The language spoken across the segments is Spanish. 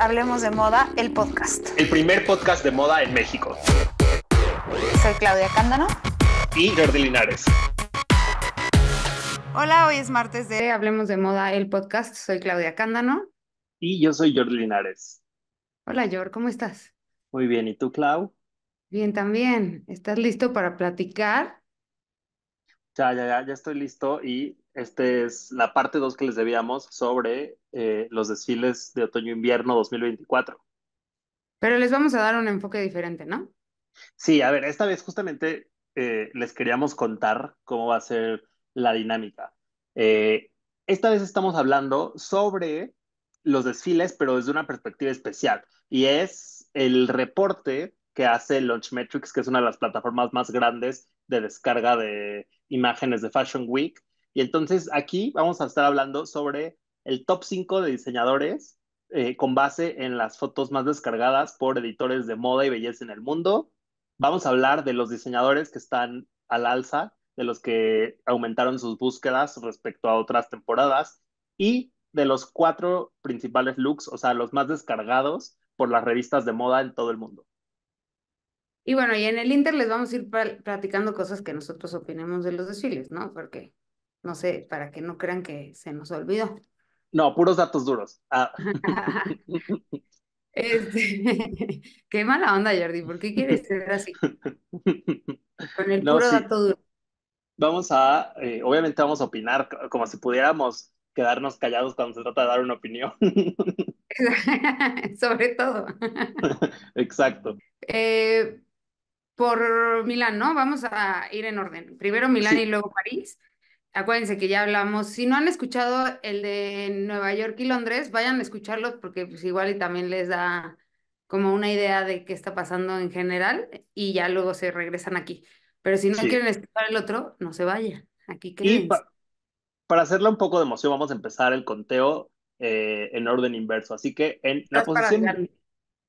Hablemos de Moda, el podcast. El primer podcast de moda en México. Soy Claudia Cándano. Y Jordi Linares. Hola, hoy es martes de Hablemos de Moda, el podcast. Soy Claudia Cándano. Y yo soy Jordi Linares. Hola, Jordi, ¿cómo estás? Muy bien, ¿y tú, Clau? Bien, también. ¿Estás listo para platicar? Ya, ya, ya, ya estoy listo y esta es la parte 2 que les debíamos sobre eh, los desfiles de otoño-invierno 2024. Pero les vamos a dar un enfoque diferente, ¿no? Sí, a ver, esta vez justamente eh, les queríamos contar cómo va a ser la dinámica. Eh, esta vez estamos hablando sobre los desfiles, pero desde una perspectiva especial, y es el reporte que hace Launchmetrics, que es una de las plataformas más grandes de descarga de imágenes de Fashion Week. Y entonces aquí vamos a estar hablando sobre el top 5 de diseñadores eh, con base en las fotos más descargadas por editores de moda y belleza en el mundo. Vamos a hablar de los diseñadores que están al alza, de los que aumentaron sus búsquedas respecto a otras temporadas y de los cuatro principales looks, o sea, los más descargados por las revistas de moda en todo el mundo. Y bueno, y en el Inter les vamos a ir platicando cosas que nosotros opinemos de los desfiles, ¿no? Porque, no sé, para que no crean que se nos olvidó. No, puros datos duros. Ah. Este, qué mala onda, Jordi. ¿Por qué quieres ser así? Con el puro dato duro. Vamos a, eh, obviamente vamos a opinar como si pudiéramos quedarnos callados cuando se trata de dar una opinión. Sobre todo. Exacto. Eh, por Milán, ¿no? Vamos a ir en orden. Primero Milán y luego París. Acuérdense que ya hablamos. Si no han escuchado el de Nueva York y Londres, vayan a escucharlos porque pues igual y también les da como una idea de qué está pasando en general y ya luego se regresan aquí. Pero si no quieren escuchar el otro, no se vayan. Aquí para hacerle un poco de emoción, vamos a empezar el conteo eh, en orden inverso. Así que en la, posición, en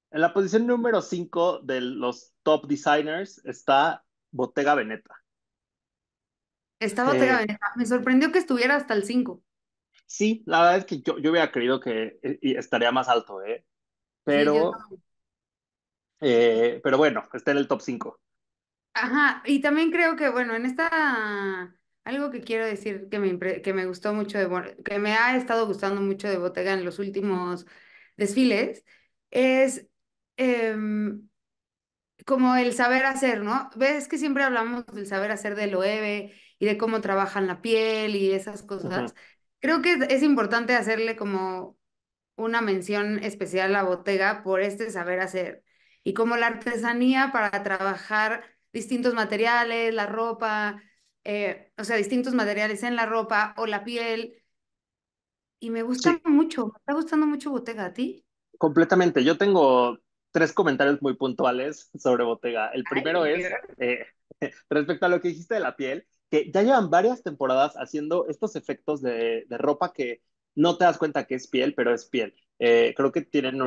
la posición número 5 de los top designers está Bottega Veneta. Estaba eh, me sorprendió que estuviera hasta el 5. Sí, la verdad es que yo, yo hubiera creído que eh, estaría más alto, ¿eh? Pero, eh, pero bueno, está en el top 5. Ajá, y también creo que, bueno, en esta, algo que quiero decir que me, que me gustó mucho, de, que me ha estado gustando mucho de Bottega en los últimos desfiles, es em, como el saber hacer, ¿no? Ves que siempre hablamos del saber hacer de Loewe y de cómo trabajan la piel y esas cosas. Creo que es importante hacerle como una mención especial a Bottega Botega por este saber hacer y como la artesanía para trabajar distintos materiales, la ropa, eh, o sea, distintos materiales en la ropa o la piel. Y me gusta mucho, me está gustando mucho Botega, ¿a ti? Completamente, yo tengo tres comentarios muy puntuales sobre Botega. El primero es eh, respecto a lo que dijiste de la piel, que ya llevan varias temporadas haciendo estos efectos de, ropa que no te das cuenta que es piel, pero es piel. Eh, creo que tienen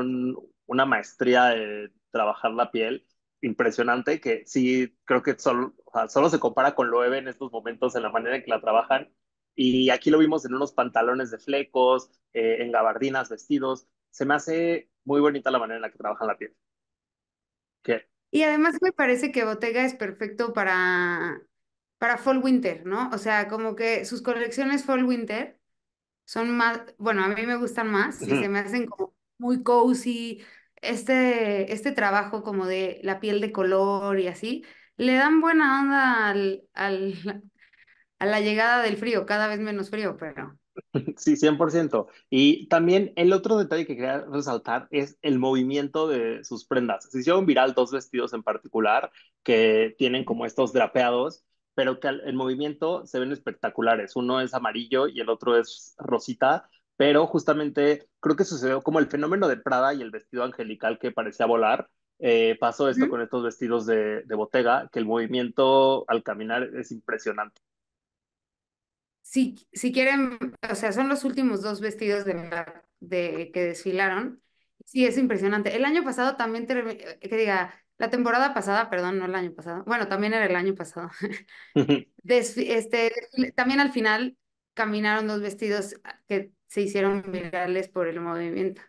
una maestría de trabajar la piel impresionante que sí, creo que solo, solo se compara con Loewe en estos momentos en la manera en que la trabajan. Y aquí lo vimos en unos pantalones de flecos, eh, en gabardinas, vestidos. Se me hace muy bonita la manera en la que trabajan la piel. Y además me parece que Bottega es perfecto para para Fall Winter, ¿no? O sea, como que sus colecciones Fall Winter son más, bueno, a mí me gustan más y se me hacen como muy cozy. Este, este trabajo como de la piel de color y así, le dan buena onda al, al, a la llegada del frío, cada vez menos frío, pero... Sí, 100%. Y también el otro detalle que quería resaltar es el movimiento de sus prendas. Se hicieron viral dos vestidos en particular que tienen como estos drapeados pero que en movimiento se ven espectaculares. Uno es amarillo y el otro es rosita, pero justamente creo que sucedió como el fenómeno de Prada y el vestido angelical que parecía volar. Eh, pasó esto con estos vestidos de, de botega, que el movimiento al caminar es impresionante. Sí, si quieren, o sea, son los últimos dos vestidos de, de que desfilaron. Sí, es impresionante. El año pasado también, que diga, la temporada pasada, perdón, no el año pasado, bueno, también era el año pasado, este, también al final caminaron dos vestidos que se hicieron virales por el movimiento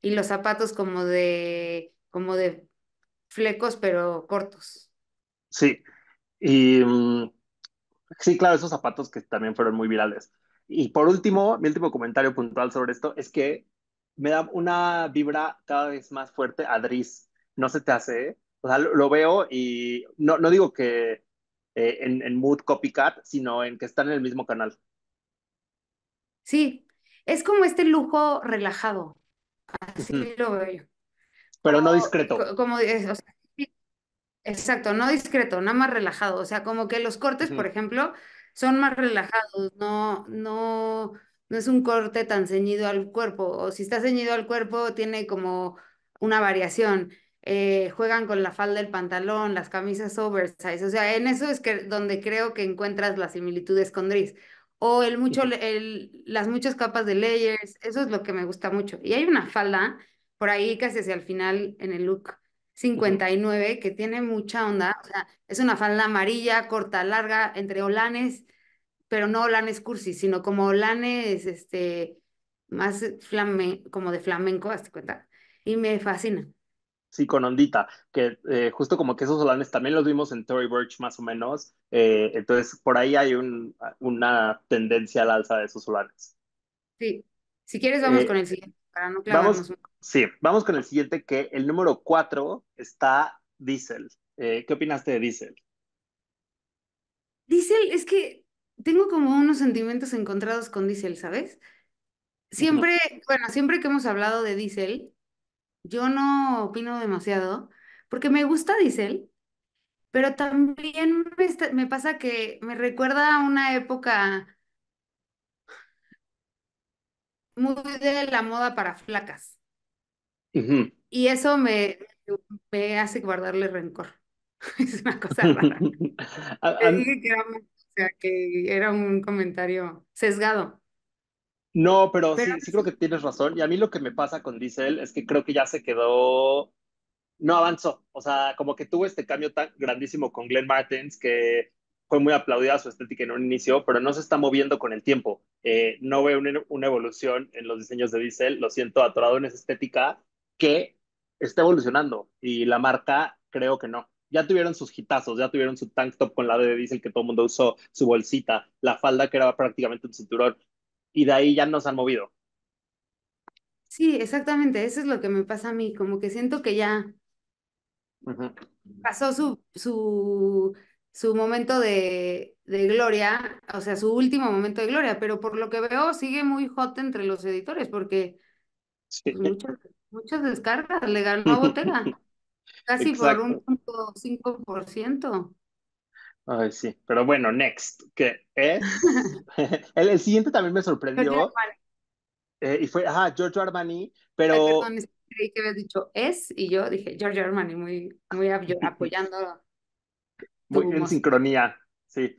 y los zapatos como de, como de flecos, pero cortos. Sí, y mm, sí, claro, esos zapatos que también fueron muy virales. Y por último, mi último comentario puntual sobre esto es que me da una vibra cada vez más fuerte a Driz. ¿No se te hace? ¿eh? O sea, lo, veo y no, no digo que eh, en, mood copycat, sino en que están en el mismo canal. Sí, es como este lujo relajado. Así lo veo yo. Pero no discreto. Como, exacto, no discreto, nada más relajado. O sea, como que los cortes, por ejemplo, son más relajados, no, no, no es un corte tan ceñido al cuerpo. O si está ceñido al cuerpo, tiene como una variación. Eh, juegan con la falda del pantalón, las camisas oversize. O sea, en eso es que, donde creo que encuentras las similitudes con Dries. O el mucho, el, las muchas capas de layers, eso es lo que me gusta mucho. Y hay una falda por ahí casi hacia el final en el look 59 que tiene mucha onda. O sea, es una falda amarilla, corta, larga, entre olanes, pero no olanes cursi, sino como olanes este, más como de flamenco, cuenta. Y me fascina. Sí, con ondita, que eh, justo como que esos solanes también los vimos en Tory Burch más o menos, eh, entonces por ahí hay un, una tendencia al alza de esos solanes. Sí, si quieres vamos eh, con el siguiente, para no clavarnos. Vamos, sí, vamos con el siguiente, que el número cuatro está Diesel. ¿Qué opinaste de Diesel? Diesel, es que tengo como unos sentimientos encontrados con Diesel, ¿sabes? Siempre, bueno, siempre que hemos hablado de Diesel, yo no opino demasiado, porque me gusta Diesel, pero también me, pasa que me recuerda a una época muy de la moda para flacas. Y eso me, hace guardarle rencor. es una cosa rara. o sea, que era un comentario sesgado. No, pero, sí, creo que tienes razón. Y a mí lo que me pasa con Diesel es que creo que ya se quedó, no avanzó. O sea, como que tuvo este cambio tan grandísimo con Glenn Martens que fue muy aplaudida su estética en un inicio, pero no se está moviendo con el tiempo. Eh, no veo una, evolución en los diseños de Diesel. Lo siento, atorado en esa estética que está evolucionando y la marca creo que no. Ya tuvieron sus hitazos, ya tuvieron su tank top con la de Diesel que todo el mundo usó, su bolsita, la falda que era prácticamente un cinturón y de ahí ya nos han movido. Sí, exactamente, eso es lo que me pasa a mí, como que siento que ya pasó su, su, su momento de, gloria, o sea, su último momento de gloria, pero por lo que veo sigue muy hot entre los editores, porque muchas, descargas le ganó a Botega, casi por un 5%. Ay, sí, pero bueno, next, que es... el, siguiente también me sorprendió. Eh, y fue, ajá, Giorgio Armani, pero... que habías dicho es y yo dije Giorgio Armani, muy, apoyando. muy en sincronía, sí.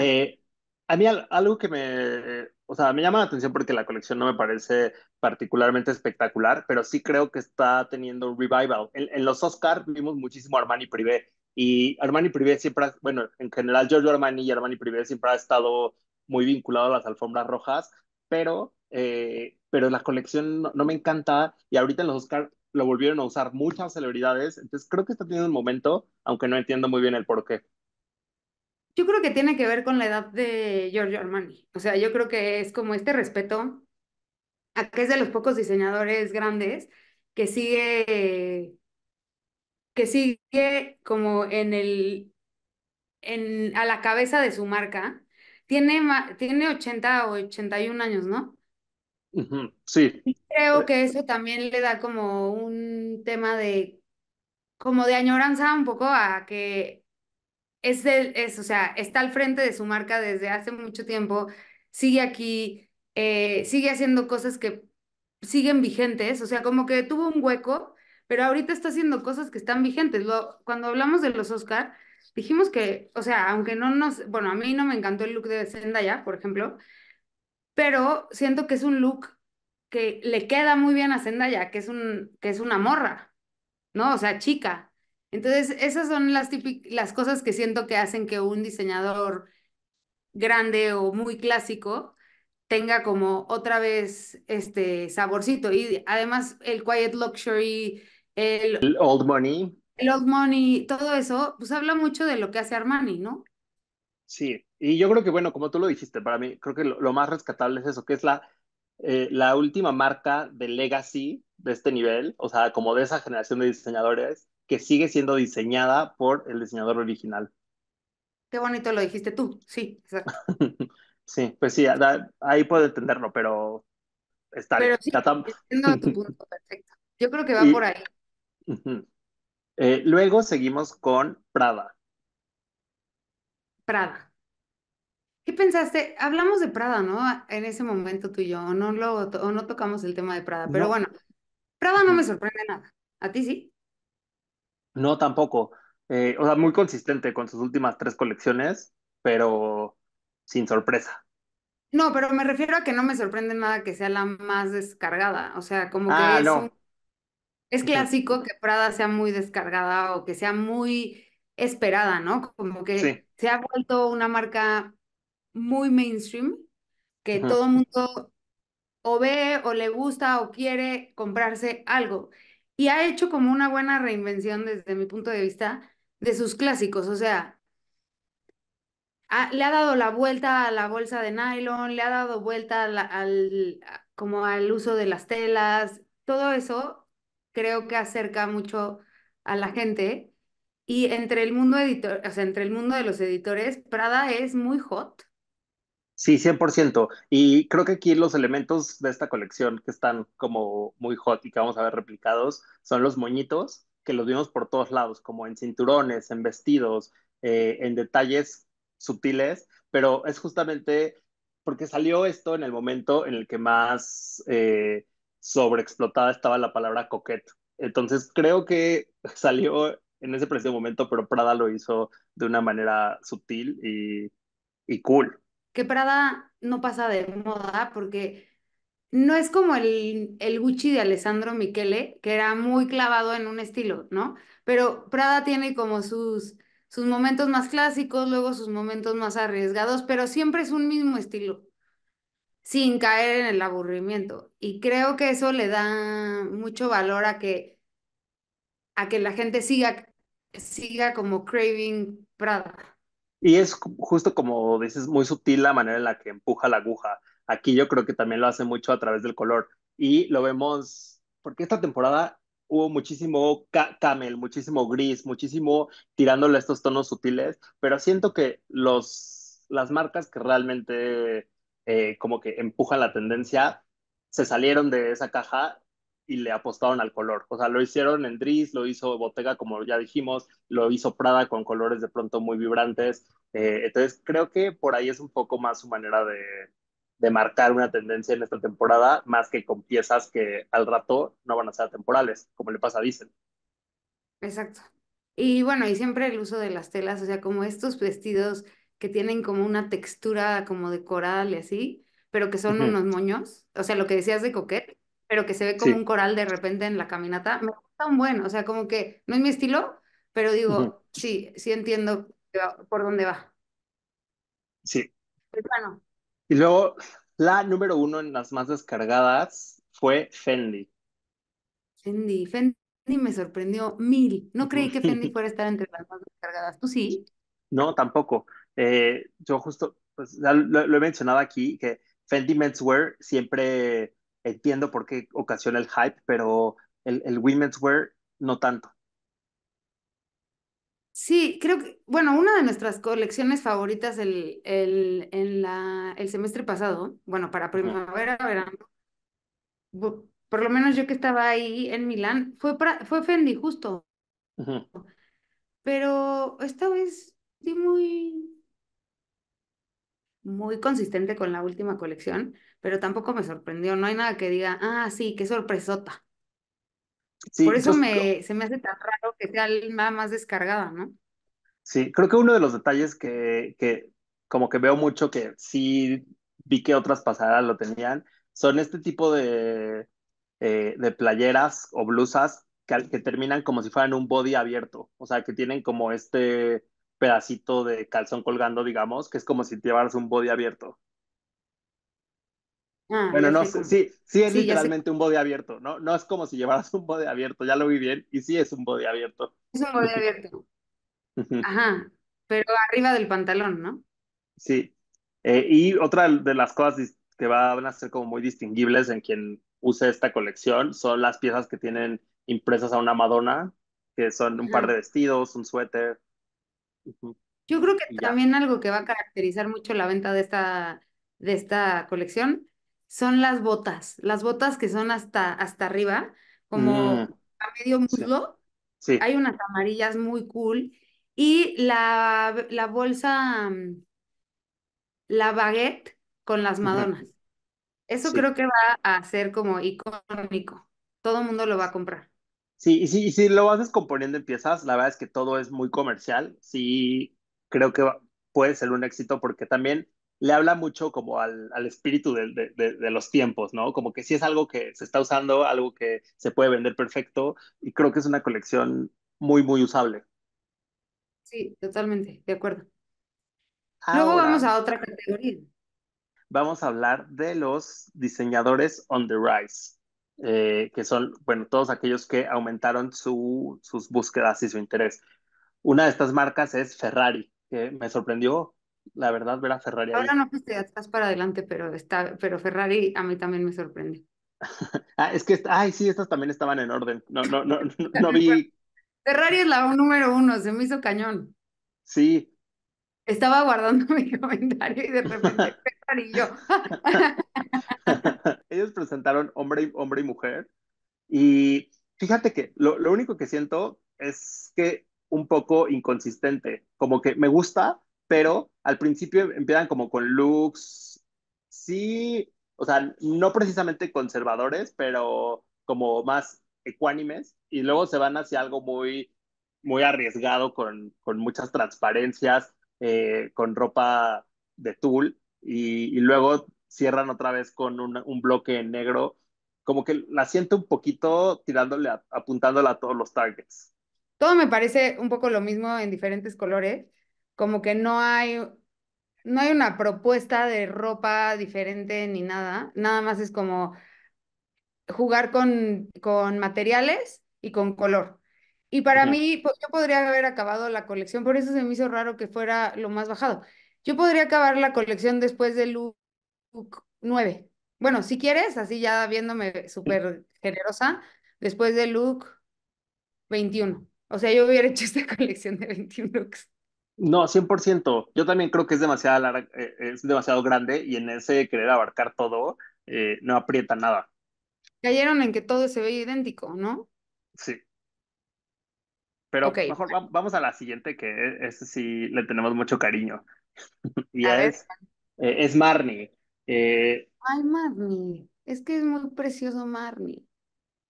Eh, a mí algo que me, o sea, me llama la atención porque la colección no me parece particularmente espectacular, pero sí creo que está teniendo revival. En, los Oscars vimos muchísimo Armani Privé y Armani Privé siempre, ha, bueno, en general Giorgio Armani y Armani Privé siempre ha estado muy vinculado a las alfombras rojas, pero, eh, pero la colección no, me encanta y ahorita en los Oscar lo volvieron a usar muchas celebridades, entonces creo que está teniendo un momento, aunque no entiendo muy bien el por qué. Yo creo que tiene que ver con la edad de Giorgio Armani, o sea, yo creo que es como este respeto a que es de los pocos diseñadores grandes que sigue que sigue como en el, en, a la cabeza de su marca, tiene, tiene 80 o 81 años, ¿no? Sí. creo eh. que eso también le da como un tema de, como de añoranza un poco a que es, el, es o sea, está al frente de su marca desde hace mucho tiempo, sigue aquí, eh, sigue haciendo cosas que siguen vigentes, o sea, como que tuvo un hueco pero ahorita está haciendo cosas que están vigentes. cuando hablamos de los Oscar, dijimos que, o sea, aunque no nos, bueno, a mí no me encantó el look de Zendaya, por ejemplo, pero siento que es un look que le queda muy bien a Zendaya, que es, un, que es una morra, ¿no? O sea, chica. Entonces, esas son las, las cosas que siento que hacen que un diseñador grande o muy clásico tenga como otra vez este saborcito. Y además el quiet luxury el, Old Money. El Old Money, todo eso, pues habla mucho de lo que hace Armani, ¿no? Sí, y yo creo que, bueno, como tú lo dijiste, para mí creo que lo, más rescatable es eso, que es la, eh, la última marca de legacy de este nivel, o sea, como de esa generación de diseñadores, que sigue siendo diseñada por el diseñador original. Qué bonito lo dijiste tú, sí, sí, pues sí, ahí puedo entenderlo, pero está bien. Sí, perfecto. Yo creo que va por ahí. Eh, luego seguimos con Prada. Prada. ¿Qué pensaste? Hablamos de Prada, ¿no? En ese momento tú y yo, o no, lo, no tocamos el tema de Prada, pero bueno, Prada no me sorprende nada. ¿A ti sí? No, tampoco. Eh, o sea, muy consistente con sus últimas tres colecciones, pero sin sorpresa. No, pero me refiero a que no me sorprende nada que sea la más descargada. O sea, como que ah, es no. Es clásico que Prada sea muy descargada o que sea muy esperada, ¿no? Como que se ha vuelto una marca muy mainstream, que todo el mundo o ve o le gusta o quiere comprarse algo. Y ha hecho como una buena reinvención desde mi punto de vista de sus clásicos, o sea, le ha dado la vuelta a la bolsa de nylon, le ha dado vuelta al, como al uso de las telas, todo eso creo que acerca mucho a la gente. Y entre el mundo editor, entre el mundo de los editores, Prada es muy hot. Sí, 100%. Y creo que aquí los elementos de esta colección que están como muy hot y que vamos a ver replicados son los moñitos, que los vimos por todos lados, como en cinturones, en vestidos, eh, en detalles sutiles, pero es justamente porque salió esto en el momento en el que más... Eh, sobreexplotada estaba la palabra coqueta. Entonces creo que salió en ese preciso momento, pero Prada lo hizo de una manera sutil y, cool. Que Prada no pasa de moda porque no es como el, el, Gucci de Alessandro Michele, que era muy clavado en un estilo, ¿no? Pero Prada tiene como sus, sus momentos más clásicos, luego sus momentos más arriesgados, pero siempre es un mismo estilo sin caer en el aburrimiento. Y creo que eso le da mucho valor a que, a que la gente siga, siga como craving Prada. Y es justo como dices, muy sutil la manera en la que empuja la aguja. Aquí yo creo que también lo hace mucho a través del color. Y lo vemos, porque esta temporada hubo muchísimo camel, muchísimo gris, muchísimo tirándole estos tonos sutiles, pero siento que los, las marcas que realmente eh, como que empuja la tendencia, se salieron de esa caja y le apostaron al color. O sea, lo hicieron en Dries, lo hizo Bottega, como ya dijimos, lo hizo Prada con colores de pronto muy vibrantes. Eh, entonces, creo que por ahí es un poco más su manera de, de marcar una tendencia en esta temporada, más que con piezas que al rato no van a ser temporales, como le pasa a Dicen. Exacto. Y bueno, y siempre el uso de las telas, o sea, como estos vestidos que tienen como una textura como de coral y así, pero que son unos moños, o sea, lo que decías de coquet, pero que se ve como un coral de repente en la caminata, me gusta un buen, o sea, como que no es mi estilo, pero digo, sí, sí entiendo por dónde va. Sí. Pues bueno. Y luego, la número uno en las más descargadas fue Fendi. Fendi, Fendi me sorprendió mil. No creí que Fendi fuera a estar entre las más descargadas. ¿Tú sí? No, tampoco. Eh, yo justo, pues, lo, he mencionado aquí, que Fendi Menswear siempre entiendo por qué ocasiona el hype, pero el, el Womenswear no tanto. Sí, creo que, bueno, una de nuestras colecciones favoritas el, en la, el semestre pasado, bueno, para primavera, verano, por lo menos yo que estaba ahí en Milán, fue, fue Fendi, justo. Pero esta vez sí muy, muy consistente con la última colección, pero tampoco me sorprendió. No hay nada que diga, ah, sí, qué sorpresota. Por eso me, se me hace tan raro que sea nada más descargada, ¿no? Sí, creo que uno de los detalles que, que como que veo mucho que sí vi que otras pasadas lo tenían, son este tipo de, eh, de playeras o blusas que, que, terminan como si fueran un body abierto, o sea, que tienen como este, pedacito de calzón colgando, digamos, que es como si llevaras un body abierto. Ah, bueno, no sí, sí es literalmente un body abierto, ¿no? No es como si llevaras un body abierto, ya lo vi bien, y sí es un body abierto. Es un body abierto. Ajá, pero arriba del pantalón, ¿no? Sí. Eh, y otra de las cosas que van a ser como muy distinguibles en quien use esta colección son las piezas que tienen impresas a una Madonna, que son un par de vestidos, un suéter, yo creo que también algo que va a caracterizar mucho la venta de esta, de esta colección son las botas, las botas que son hasta, hasta arriba, como mm. a medio muslo. Hay unas amarillas muy cool. Y la, bolsa, mm, la baguette con las Madonas. Eso creo que va a ser como icónico. Todo el mundo lo va a comprar. Sí, y si, lo vas descomponiendo en piezas, la verdad es que todo es muy comercial. Sí, creo que puede ser un éxito porque también le habla mucho como al, espíritu de, los tiempos, ¿no? Como que sí es algo que se está usando, algo que se puede vender perfecto y creo que es una colección muy, muy usable. Sí, totalmente, de acuerdo. Luego vamos a otra categoría. Vamos a hablar de los diseñadores on the rise. Eh, que son, bueno, todos aquellos que aumentaron su, sus búsquedas y su interés. Una de estas marcas es Ferrari, que me sorprendió, la verdad, ver a Ferrari. Ahora no fuiste atrás para adelante, pero, está, pero Ferrari a mí también me sorprende. ah, es que, ay, sí, estas también estaban en orden. No, no, no, no, vi. Ferrari es la número uno, se me hizo cañón. Sí, estaba guardando mi comentario y de repente Ferrari y yo ellos presentaron hombre y, hombre y mujer. Y fíjate que lo, lo único que siento es que un poco inconsistente, como que me gusta, pero al principio empiezan como con looks, sí, o sea, no precisamente conservadores, pero como más ecuánimes, y luego se van hacia algo muy, muy arriesgado, con, con muchas transparencias, eh, con ropa de tul, y, y, luego cierran otra vez con un, bloque negro, como que la siento un poquito tirándole, a, a todos los targets. Todo me parece un poco lo mismo en diferentes colores, como que no hay, no hay una propuesta de ropa diferente ni nada, nada más es como jugar con, con materiales y con color. Y para mí, pues, yo podría haber acabado la colección, por eso se me hizo raro que fuera lo más bajado. Yo podría acabar la colección después de 9. Bueno, si quieres, así ya viéndome súper generosa, después de look 21. O sea, yo hubiera hecho esta colección de 21 looks. No, 100%. Yo también creo que es demasiado, eh, es demasiado grande y en ese querer abarcar todo, eh, no aprieta nada. Cayeron en que todo se ve idéntico, ¿no? Sí. Pero mejor vamos a la siguiente, que eh, es, sí le tenemos mucho cariño. y es, es Marnie. Eh, Ay, Marnie, es que es muy precioso Marnie.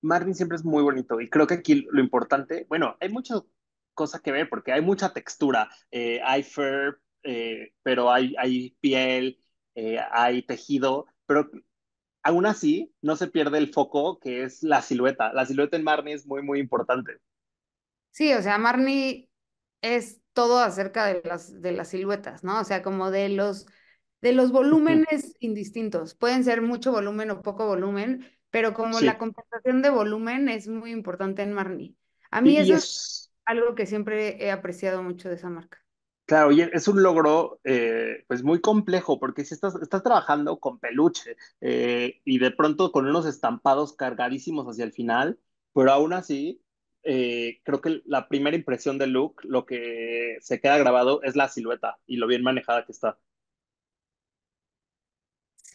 Marnie siempre es muy bonito y creo que aquí lo importante, bueno, hay muchas cosas que ver porque hay mucha textura, eh, hay fur, eh, pero hay, hay piel, hay tejido, pero aún así no se pierde el foco que es la silueta. La silueta en Marnie es muy, muy importante. Sí, o sea, Marnie es todo acerca de las, de las siluetas, ¿no? O sea, como de los de los volúmenes indistintos. Pueden ser mucho volumen o poco volumen, pero como la compensación de volumen es muy importante en Marni. A mí eso es... algo que siempre he apreciado mucho de esa marca. Claro, y es un logro eh, pues muy complejo, porque si estás, trabajando con peluche eh, y de pronto con unos estampados cargadísimos hacia el final, pero aún así, eh, creo que la primera impresión de look, lo que se queda grabado es la silueta y lo bien manejada que está.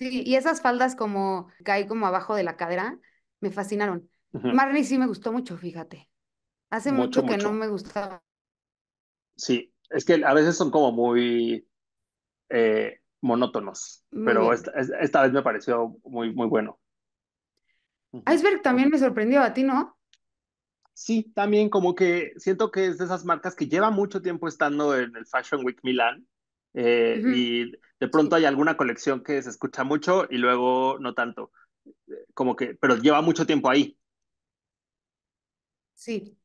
Sí, y esas faldas como hay como abajo de la cadera, me fascinaron. Uh sí me gustó mucho, fíjate. Hace mucho, que no me gustaba. Sí, es que a veces son como muy eh, monótonos, pero esta, vez me pareció muy, muy bueno. Iceberg también me sorprendió a ti, ¿no? Sí, también como que siento que es de esas marcas que lleva mucho tiempo estando en el Fashion Week Milan eh, y de pronto hay alguna colección que se escucha mucho y luego no tanto, eh, como que, pero lleva mucho tiempo ahí. Sí.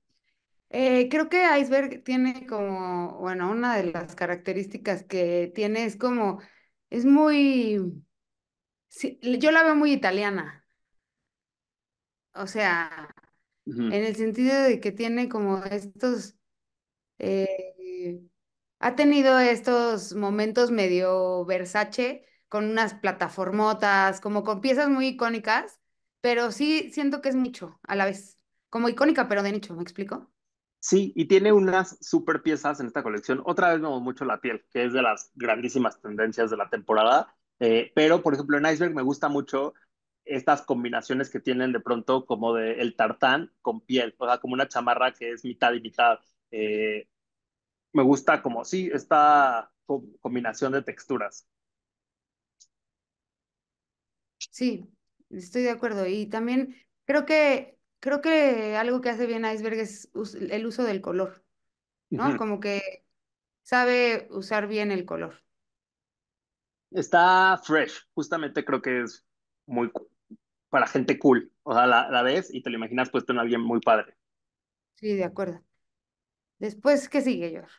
Eh, creo que Iceberg tiene como, bueno, una de las características que tiene es como, es muy, yo la veo muy italiana. O sea, en el sentido de que tiene como estos ha tenido estos momentos medio Versace con unas plataformotas, como con piezas muy icónicas, pero sí siento que es mucho a la vez, como icónica pero de nicho, ¿me explico? Sí, y tiene unas super piezas en esta colección. Otra vez vemos mucho la piel, que es de las grandísimas tendencias de la temporada, eh, pero por ejemplo en Iceberg me gusta mucho estas combinaciones que tienen de pronto como de el tartán con piel, o sea, como una chamarra que es mitad y mitad. Eh, me gusta como sí, esta combinación de texturas. Sí, estoy de acuerdo. Y también creo que, creo que algo que hace bien Iceberg es el uso del color, ¿no? Como que sabe usar bien el color. Está fresh, justamente creo que es muy para gente cool. O sea, la, la ves y te lo imaginas puesto en alguien muy padre. Sí, de acuerdo. Después, ¿qué sigue, George?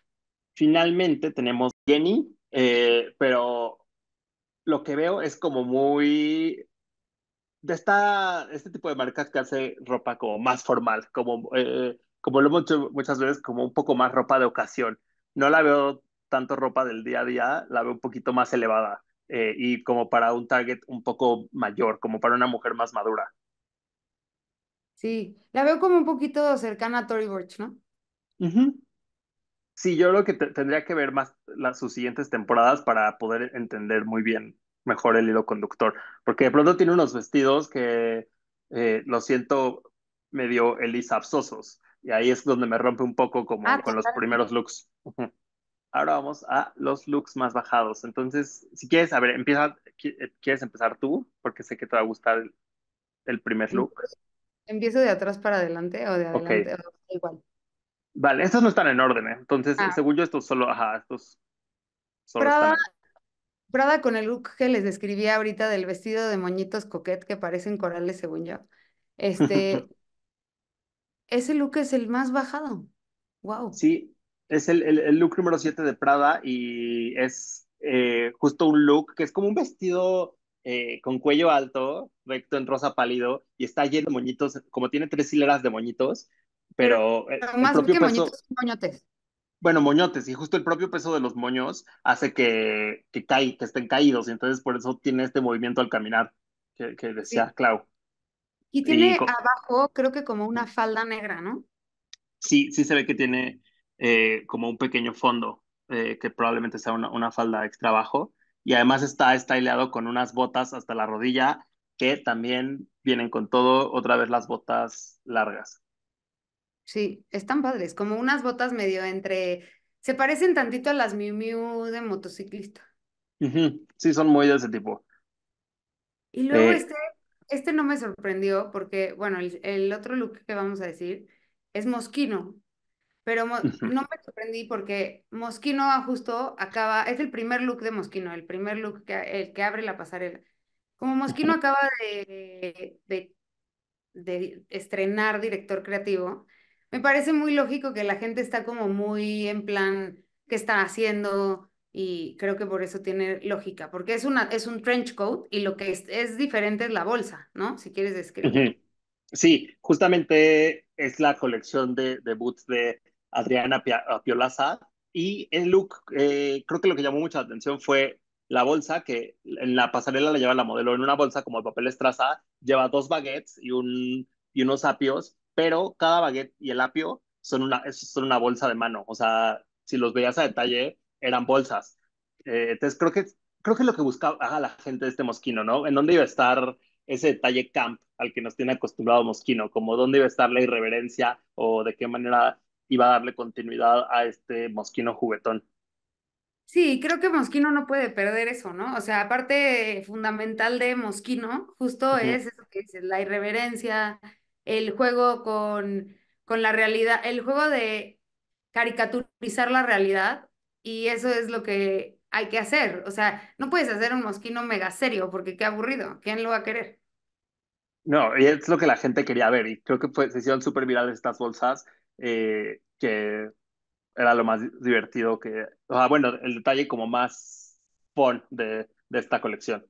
Finalmente tenemos Jenny, eh, pero lo que veo es como muy de esta, este tipo de marcas que hace ropa como más formal, como, eh, como lo hemos hecho muchas veces, como un poco más ropa de ocasión. No la veo tanto ropa del día a día, la veo un poquito más elevada eh, y como para un target un poco mayor, como para una mujer más madura. Sí, la veo como un poquito cercana a Tory Burch, ¿no? Ajá. Sí, yo creo que tendría que ver más las, sus siguientes temporadas para poder entender muy bien mejor el hilo conductor, porque de pronto tiene unos vestidos que eh, lo siento medio absosos y ahí es donde me rompe un poco como ah, con los primeros looks. Ahora vamos a los looks más bajados. Entonces, si quieres, a ver, empieza, eh, ¿quieres empezar tú? Porque sé que te va a gustar el, primer em, look. ¿Empiezo de atrás para adelante o de adelante? igual. Vale, estos no están en orden, ¿eh? entonces, ah. según yo, estos solo, ajá, estos solo Prada, están Prada con el look que les describí ahorita del vestido de moñitos coquet que parecen corales, según yo. Este, ese look es el más bajado. Wow. Sí, es el, el, look número 7 de Prada y es eh, justo un look que es como un vestido eh, con cuello alto, recto en rosa pálido y está lleno de moñitos, como tiene tres hileras de moñitos, pero, más que moñitos, moñotes. Bueno, moñotes, y justo el propio peso de los moños hace que, que, que estén caídos, y entonces por eso tiene este movimiento al caminar que, decía Clau. Y tiene abajo, creo que como una falda negra, ¿no? Sí, sí se ve que tiene eh, como un pequeño fondo, eh, que probablemente sea una, una, falda extra bajo, y además está estileado con unas botas hasta la rodilla, que también vienen con todo, otra vez las botas largas. Sí, están padres, como unas botas medio entre, se parecen tantito a las Miu Miu de motociclista. Sí, son muy de ese tipo. Y luego eh, este, este no me sorprendió porque, bueno, el, otro look que vamos a decir es Mosquino, pero no me sorprendí porque Mosquino justo acaba, es el primer look de Mosquino, el primer look que, el que abre la pasarela. Como Mosquino acaba de, de estrenar director creativo, me parece muy lógico que la gente está como muy en plan, ¿qué está haciendo? Y creo que por eso tiene lógica, porque es, una, es un trench coat y lo que es, diferente es la bolsa, ¿no? Si quieres describir. Sí, justamente es la colección de, boots de Adriana ah, Piolaza y el look, eh, creo que lo que llamó mucha atención fue la bolsa, que en la pasarela la lleva la modelo en una bolsa como el papel estraza, lleva dos baguettes y, un, y unos apios pero cada baguette y el apio son una, son una bolsa de mano, o sea, si los veías a detalle, eran bolsas. Eh, entonces creo que, creo que lo que buscaba la gente de este mosquino, ¿no? ¿En dónde iba a estar ese detalle camp al que nos tiene acostumbrado Mosquino, como dónde iba a estar la irreverencia o de qué manera iba a darle continuidad a este Mosquino juguetón. Sí, creo que Mosquino no puede perder eso, ¿no? O sea, aparte fundamental de Mosquino, justo es eso que es la irreverencia, el juego con, con la realidad, el juego de caricaturizar la realidad y eso es lo que hay que hacer. O sea, no puedes hacer un mosquino mega serio porque qué aburrido, ¿quién lo va a querer? No, y es lo que la gente quería ver y creo que fue, se hicieron súper virales estas bolsas eh, que era lo más divertido que, o sea, bueno, el detalle como más fun de esta colección.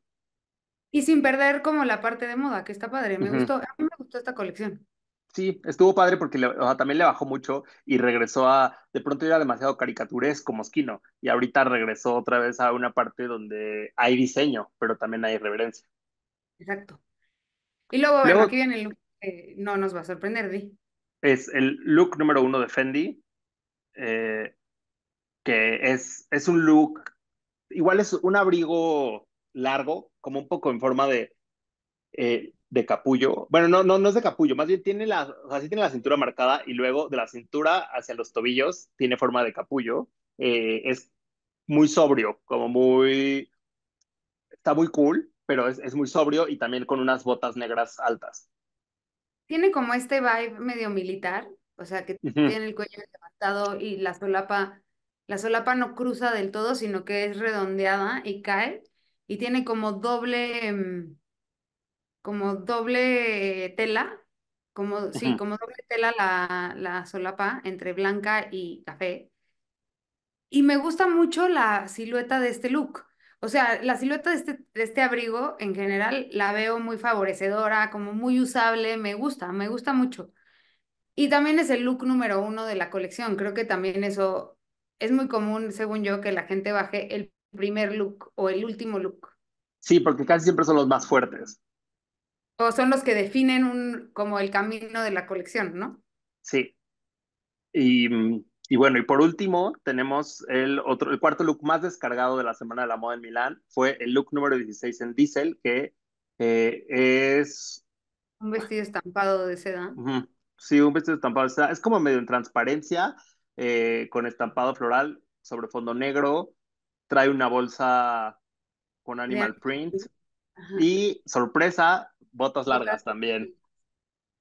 Y sin perder como la parte de moda, que está padre. Me gustó, a mí me gustó esta colección. Sí, estuvo padre porque también le bajó mucho y regresó a, de pronto era demasiado caricaturesco Mosquino y ahorita regresó otra vez a una parte donde hay diseño, pero también hay reverencia. Exacto. Y luego, luego aquí viene el look que no nos va a sorprender, Di. Es el look número uno de Fendi, eh, que es, es un look, igual es un abrigo largo, como un poco en forma de, eh, de capullo. Bueno, no, no, no es de capullo, más bien tiene la, o tiene la cintura marcada y luego de la cintura hacia los tobillos tiene forma de capullo. Eh, es muy sobrio, como muy... Está muy cool, pero es, es muy sobrio y también con unas botas negras altas. Tiene como este vibe medio militar, o sea, que tiene el cuello levantado y la solapa, la solapa no cruza del todo, sino que es redondeada y cae y tiene como doble, mm, como doble tela, como, sí, como doble tela la, la solapa entre blanca y café. Y me gusta mucho la silueta de este look. O sea, la silueta de este, de este, abrigo en general la veo muy favorecedora, como muy usable, me gusta, me gusta mucho. Y también es el look número uno de la colección. Creo que también eso es muy común, según yo, que la gente baje el primer look o el último look. Sí, porque casi siempre son los más fuertes. O son los que definen un, como el camino de la colección, ¿no? Sí. Y, bueno, y por último, tenemos el, otro, el cuarto look más descargado de la Semana de la Moda en Milán. Fue el look número 16 en Diesel, que eh, es... Un vestido estampado de seda. Sí, un vestido estampado de seda. Es como medio en transparencia, eh, con estampado floral sobre fondo negro trae una bolsa con animal print y sorpresa, botas largas también.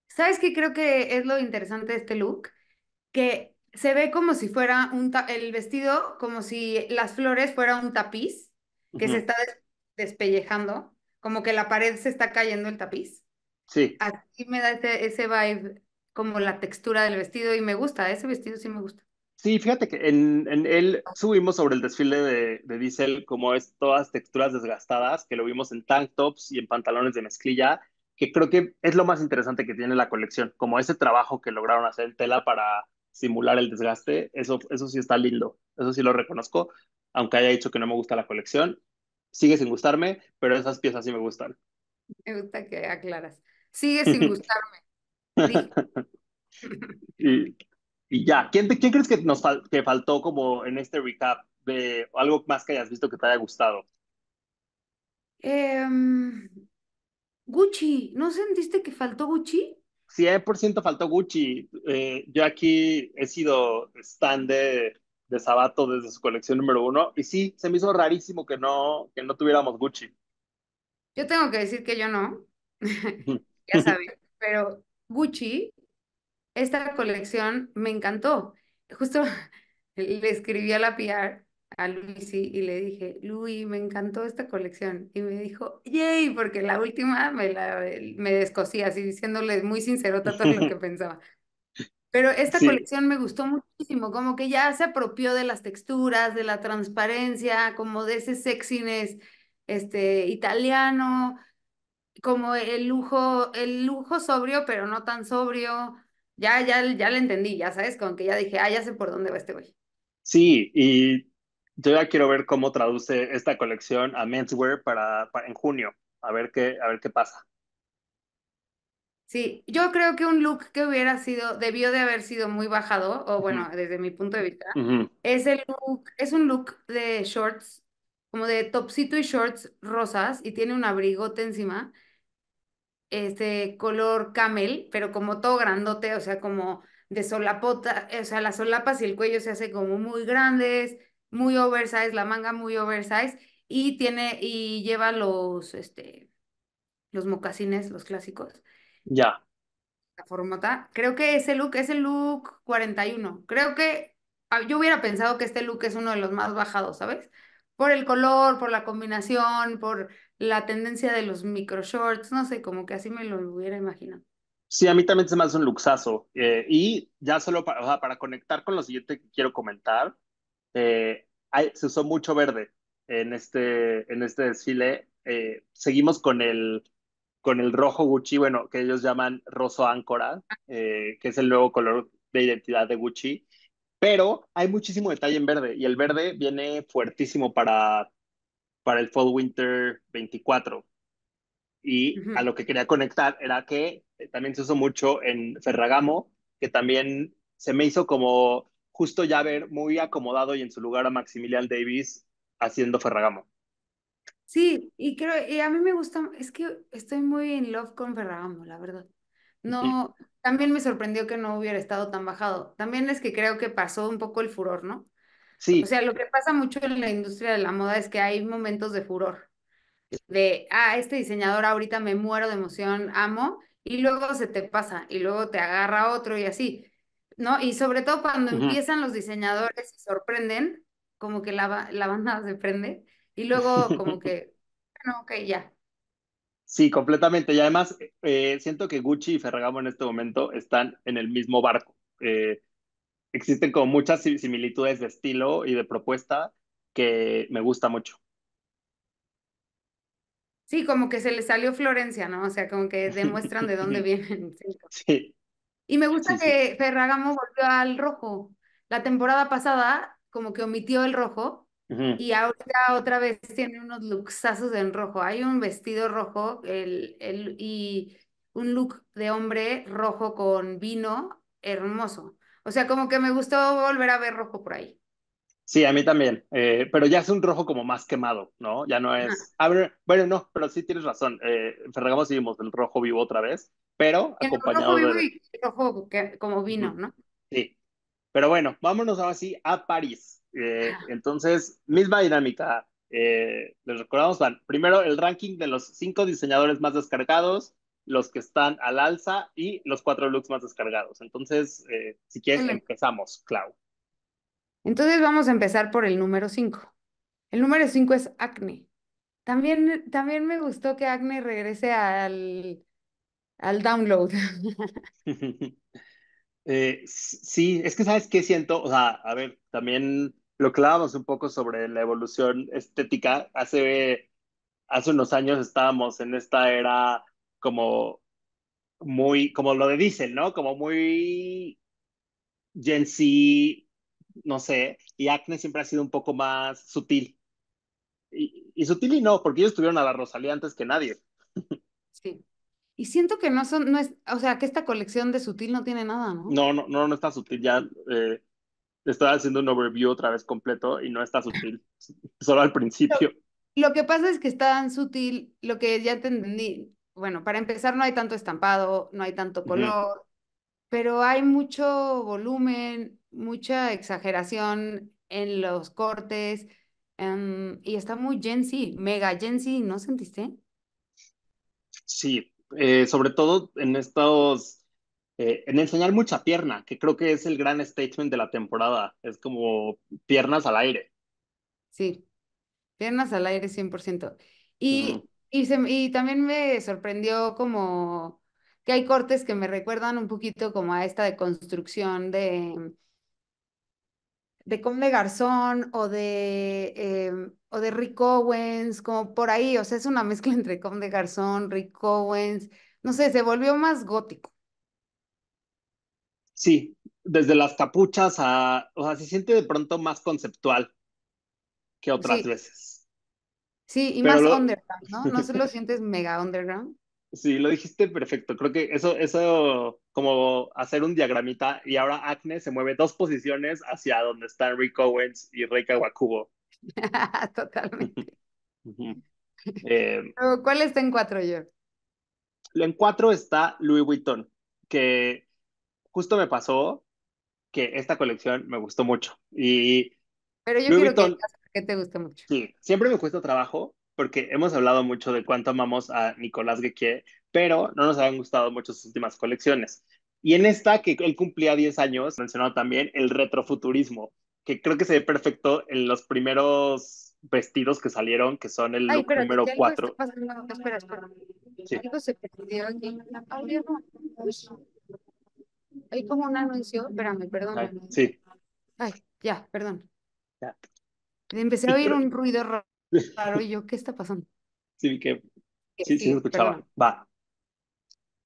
¿Sabes qué creo que es lo interesante de este look? Que se ve como si fuera un el vestido, como si las flores fuera un tapiz que se está despellejando, como que la pared se está cayendo el tapiz. Sí. Así me da ese, ese vibe, como la textura del vestido y me gusta, ese vestido sí me gusta. Sí, fíjate que en, en, él subimos sobre el desfile de, de Diesel como es todas texturas desgastadas, que lo vimos en tank tops y en pantalones de mezclilla, que creo que es lo más interesante que tiene la colección, como ese trabajo que lograron hacer en tela para simular el desgaste, eso, eso sí está lindo, eso sí lo reconozco, aunque haya dicho que no me gusta la colección, sigue sin gustarme, pero esas piezas sí me gustan. Me gusta que aclaras, sigue sin gustarme. y, y ya, ¿quién, crees que nos faltó como en este recap de algo más que hayas visto que te haya gustado? Em, Gucci, ¿no sentiste que faltó Gucci? por 100% faltó Gucci. Eh, yo aquí he sido stand de, de Sabato desde su colección número uno y sí, se me hizo rarísimo que no, que no tuviéramos Gucci. Yo tengo que decir que yo no, ya sabes, pero Gucci esta colección me encantó. Justo le escribí a la PR, a Luis y le dije, Luis, me encantó esta colección. Y me dijo, yay, porque la última me, la, me descosí, así diciéndole muy sincero todo lo que pensaba. Pero esta colección me gustó muchísimo, como que ya se apropió de las texturas, de la transparencia, como de ese sexiness este, italiano, como el lujo, el lujo sobrio, pero no tan sobrio, ya, ya, ya le entendí, ya sabes, como que ya dije, ah, ya sé por dónde va este güey. Sí, y yo ya quiero ver cómo traduce esta colección a menswear para, en junio, a ver qué, a ver qué pasa. Sí, yo creo que un look que hubiera sido, debió de haber sido muy bajado, o bueno, desde mi punto de vista, es el look, es un look de shorts, como de topsito y shorts rosas, y tiene un abrigote encima, este color camel, pero como todo grandote, o sea, como de solapota, o sea, las solapas y el cuello se hace como muy grandes, muy oversize, la manga muy oversize y tiene y lleva los este los mocasines, los clásicos. Ya. La forma, está Creo que ese look es el look 41. Creo que ah, yo hubiera pensado que este look es uno de los más bajados, ¿sabes? Por el color, por la combinación, por la tendencia de los micro shorts, no sé, como que así me lo hubiera imaginado. Sí, a mí también se me hace un luxazo. Eh, y ya solo para, para, conectar con lo siguiente que quiero comentar, eh, hay, se usó mucho verde en este, en este desfile. Eh, seguimos con el, con el rojo Gucci, bueno, que ellos llaman roso áncora, que es el nuevo color de identidad de Gucci. Pero hay muchísimo detalle en verde y el verde viene fuertísimo para para el Fall Winter 24. Y a lo que quería conectar era que eh, también se usó mucho en Ferragamo, que también se me hizo como justo ya ver muy acomodado y en su lugar a Maximilian Davis haciendo Ferragamo. Sí, y creo, y a mí me gusta, es que estoy muy en love con Ferragamo, la verdad. No, también me sorprendió que no hubiera estado tan bajado. También es que creo que pasó un poco el furor, ¿no? Sí. O sea, lo que pasa mucho en la industria de la moda es que hay momentos de furor, de, ah, este diseñador ahorita me muero de emoción, amo, y luego se te pasa, y luego te agarra otro y así, ¿no? Y sobre todo cuando empiezan los diseñadores y sorprenden, como que la, la banda se prende, y luego como que, bueno, ok, ya, Sí, completamente. Y además, eh, siento que Gucci y Ferragamo en este momento están en el mismo barco. Eh, existen como muchas similitudes de estilo y de propuesta que me gusta mucho. Sí, como que se le salió Florencia, ¿no? O sea, como que demuestran de dónde vienen. Sí. Y me gusta que Ferragamo volvió al rojo. La temporada pasada como que omitió el rojo y ahora otra vez tiene unos luxazos en rojo. Hay un vestido rojo el, el, y un look de hombre rojo con vino hermoso. O sea, como que me gustó volver a ver rojo por ahí. Sí, a mí también, eh, pero ya es un rojo como más quemado, ¿no? Ya no es... bueno, no, pero sí tienes razón. Eh, Ferragamo vimos el rojo vivo otra vez, pero acompañado rojo vivo rojo como vino, ¿no? Sí, pero bueno, vámonos ahora sí a París. Eh, ah. Entonces, misma dinámica. Eh, les recordamos, van, primero el ranking de los cinco diseñadores más descargados, los que están al alza y los cuatro looks más descargados. Entonces, eh, si quieres, empezamos, Clau. Entonces vamos a empezar por el número 5. El número 5 es Acne. También, también me gustó que Acne regrese al, al download. Eh, sí, es que sabes qué siento, o sea, a ver, también lo clavamos un poco sobre la evolución estética. Hace, hace unos años estábamos en esta era como muy, como lo de Diesel, ¿no? Como muy Gen Z, no sé, y Acne siempre ha sido un poco más sutil. Y, sutil y no, porque ellos tuvieron a la Rosalía antes que nadie. Sí. Y siento que no son, no es, o sea, que esta colección de sutil no tiene nada, ¿no? No, no, no, no está sutil, ya estaba eh, estaba haciendo un overview otra vez completo y no está sutil, solo al principio. Lo, que pasa es que está sutil, lo que ya te entendí, bueno, para empezar no hay tanto estampado, no hay tanto color, pero hay mucho volumen, mucha exageración en los cortes em, y está muy Gen mega Gen ¿no sentiste? Sí, eh, sobre todo en estos, eh, en enseñar mucha pierna, que creo que es el gran statement de la temporada, es como piernas al aire. Sí, piernas al aire 100%. Y y, también me sorprendió como que hay cortes que me recuerdan un poquito como a esta construcción de de conde Garzón o de, em, o de Rick Owens, como por ahí, o sea, es una mezcla entre de Garzón, Rick Owens, no sé, se volvió más gótico. Sí, desde las capuchas a, o sea, se siente de pronto más conceptual que otras veces. Sí, y más underground, ¿no? No se lo sientes mega underground. Sí, lo dijiste perfecto. Creo que eso, eso, como hacer un diagramita y ahora Acne se mueve dos posiciones hacia donde están Rick Owens y Reika Wakubo. Totalmente. Eh, ¿Cuál está en cuatro, yo? En cuatro está Louis Vuitton, que justo me pasó que esta colección me gustó mucho. Y Pero yo que que te gusta mucho? Sí, siempre me cuesta trabajo porque hemos hablado mucho de cuánto amamos a Nicolás Gueque pero no nos han gustado mucho sus últimas colecciones. Y en esta, que él cumplía 10 años, mencionado también el retrofuturismo, que creo que se ve perfecto en los primeros vestidos que salieron, que son el Ay, pero número 4. Pasando... Espera, Hay como un anuncio, espérame, perdón. sí. Ay, ya, perdón. Ya. Empecé a oír un ruido raro y yo, ¿qué está pasando? Sí, que sí, sí, escuchaba. Va.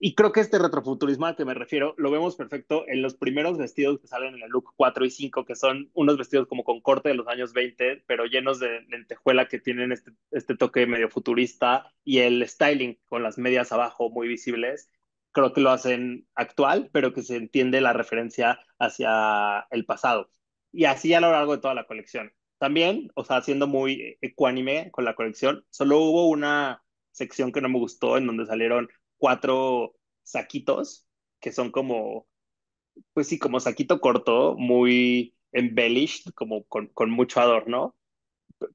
Y creo que este retrofuturismo al que me refiero lo vemos perfecto en los primeros vestidos que salen en el look 4 y 5, que son unos vestidos como con corte de los años 20, pero llenos de lentejuela que tienen este, este toque medio futurista y el styling con las medias abajo muy visibles. Creo que lo hacen actual, pero que se entiende la referencia hacia el pasado. Y así a lo largo de toda la colección también, o sea, siendo muy ecuánime con la colección, solo hubo una sección que no me gustó en donde salieron cuatro saquitos que son como, pues sí, como saquito corto, muy embellished, como con, mucho adorno,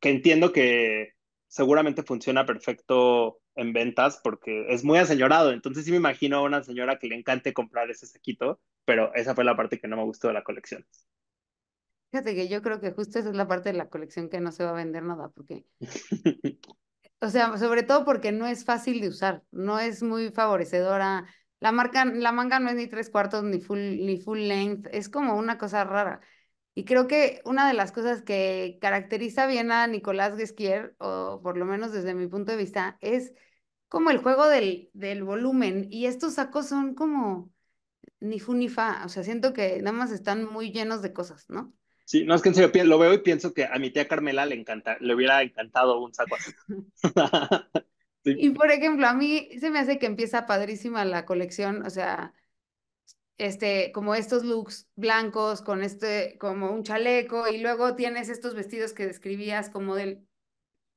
que entiendo que seguramente funciona perfecto en ventas porque es muy aseñorado. Entonces sí me imagino a una señora que le encante comprar ese saquito, pero esa fue la parte que no me gustó de la colección. Fíjate que yo creo que justo esa es la parte de la colección que no se va a vender nada, porque, o sea, sobre todo porque no es fácil de usar, no es muy favorecedora. La marca, la manga no es ni tres cuartos ni full, ni full length, es como una cosa rara. Y creo que una de las cosas que caracteriza bien a Nicolás Guesquier, o por lo menos desde mi punto de vista, es como el juego del, del volumen. Y estos sacos son como ni fu ni fa. O sea, siento que nada más están muy llenos de cosas, ¿no? Sí, no es que en serio lo veo y pienso que a mi tía Carmela le encanta, le hubiera encantado un saco así. Y por ejemplo, a mí se me hace que empieza padrísima la colección, o sea, este, como estos looks blancos con este, como un chaleco y luego tienes estos vestidos que describías como del,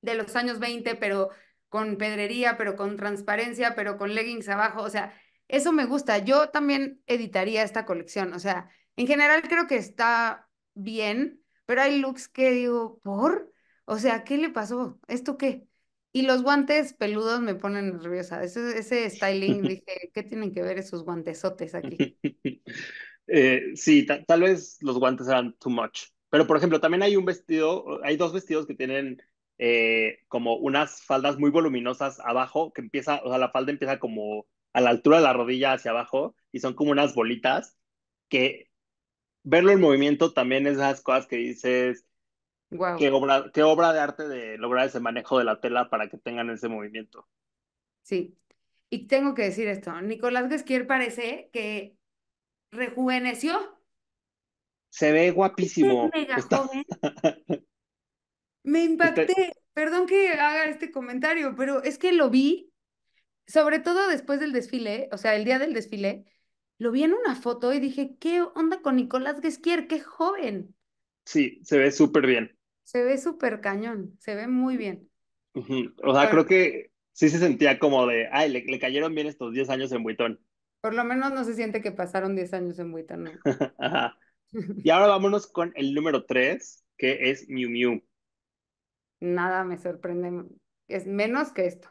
de los años 20, pero con pedrería, pero con transparencia, pero con leggings abajo, o sea, eso me gusta. Yo también editaría esta colección, o sea, en general creo que está bien, pero hay looks que digo, ¿por? O sea, ¿qué le pasó? ¿Esto qué? Y los guantes peludos me ponen nerviosa. Ese, ese styling, dije, ¿qué tienen que ver esos guantesotes aquí? Eh, sí, tal vez los guantes eran too much. Pero, por ejemplo, también hay un vestido, hay dos vestidos que tienen eh, como unas faldas muy voluminosas abajo, que empieza, o sea, la falda empieza como a la altura de la rodilla hacia abajo y son como unas bolitas que verlo en movimiento también es esas cosas que dices, qué, obra, qué obra de arte de lograr ese manejo de la tela para que tengan ese movimiento. Sí, y tengo que decir esto, Nicolás Gasquier parece que rejuveneció. Se ve guapísimo. Me este impacté. Perdón que haga este comentario, pero es que lo vi, sobre todo después del desfile, o sea, el día del desfile, lo vi en una foto y dije, ¿qué onda con Nicolás Gesquier? ¡Qué joven! Sí, se ve súper bien. Se ve súper cañón, se ve muy bien. O sea, creo que sí se sentía como de, ay, le, cayeron bien estos 10 años en Buitón. Por lo menos no se siente que pasaron 10 años en Buitón. ¿no? Y ahora vámonos con el número 3, que es Miu Miu. Nada me sorprende, es menos que esto.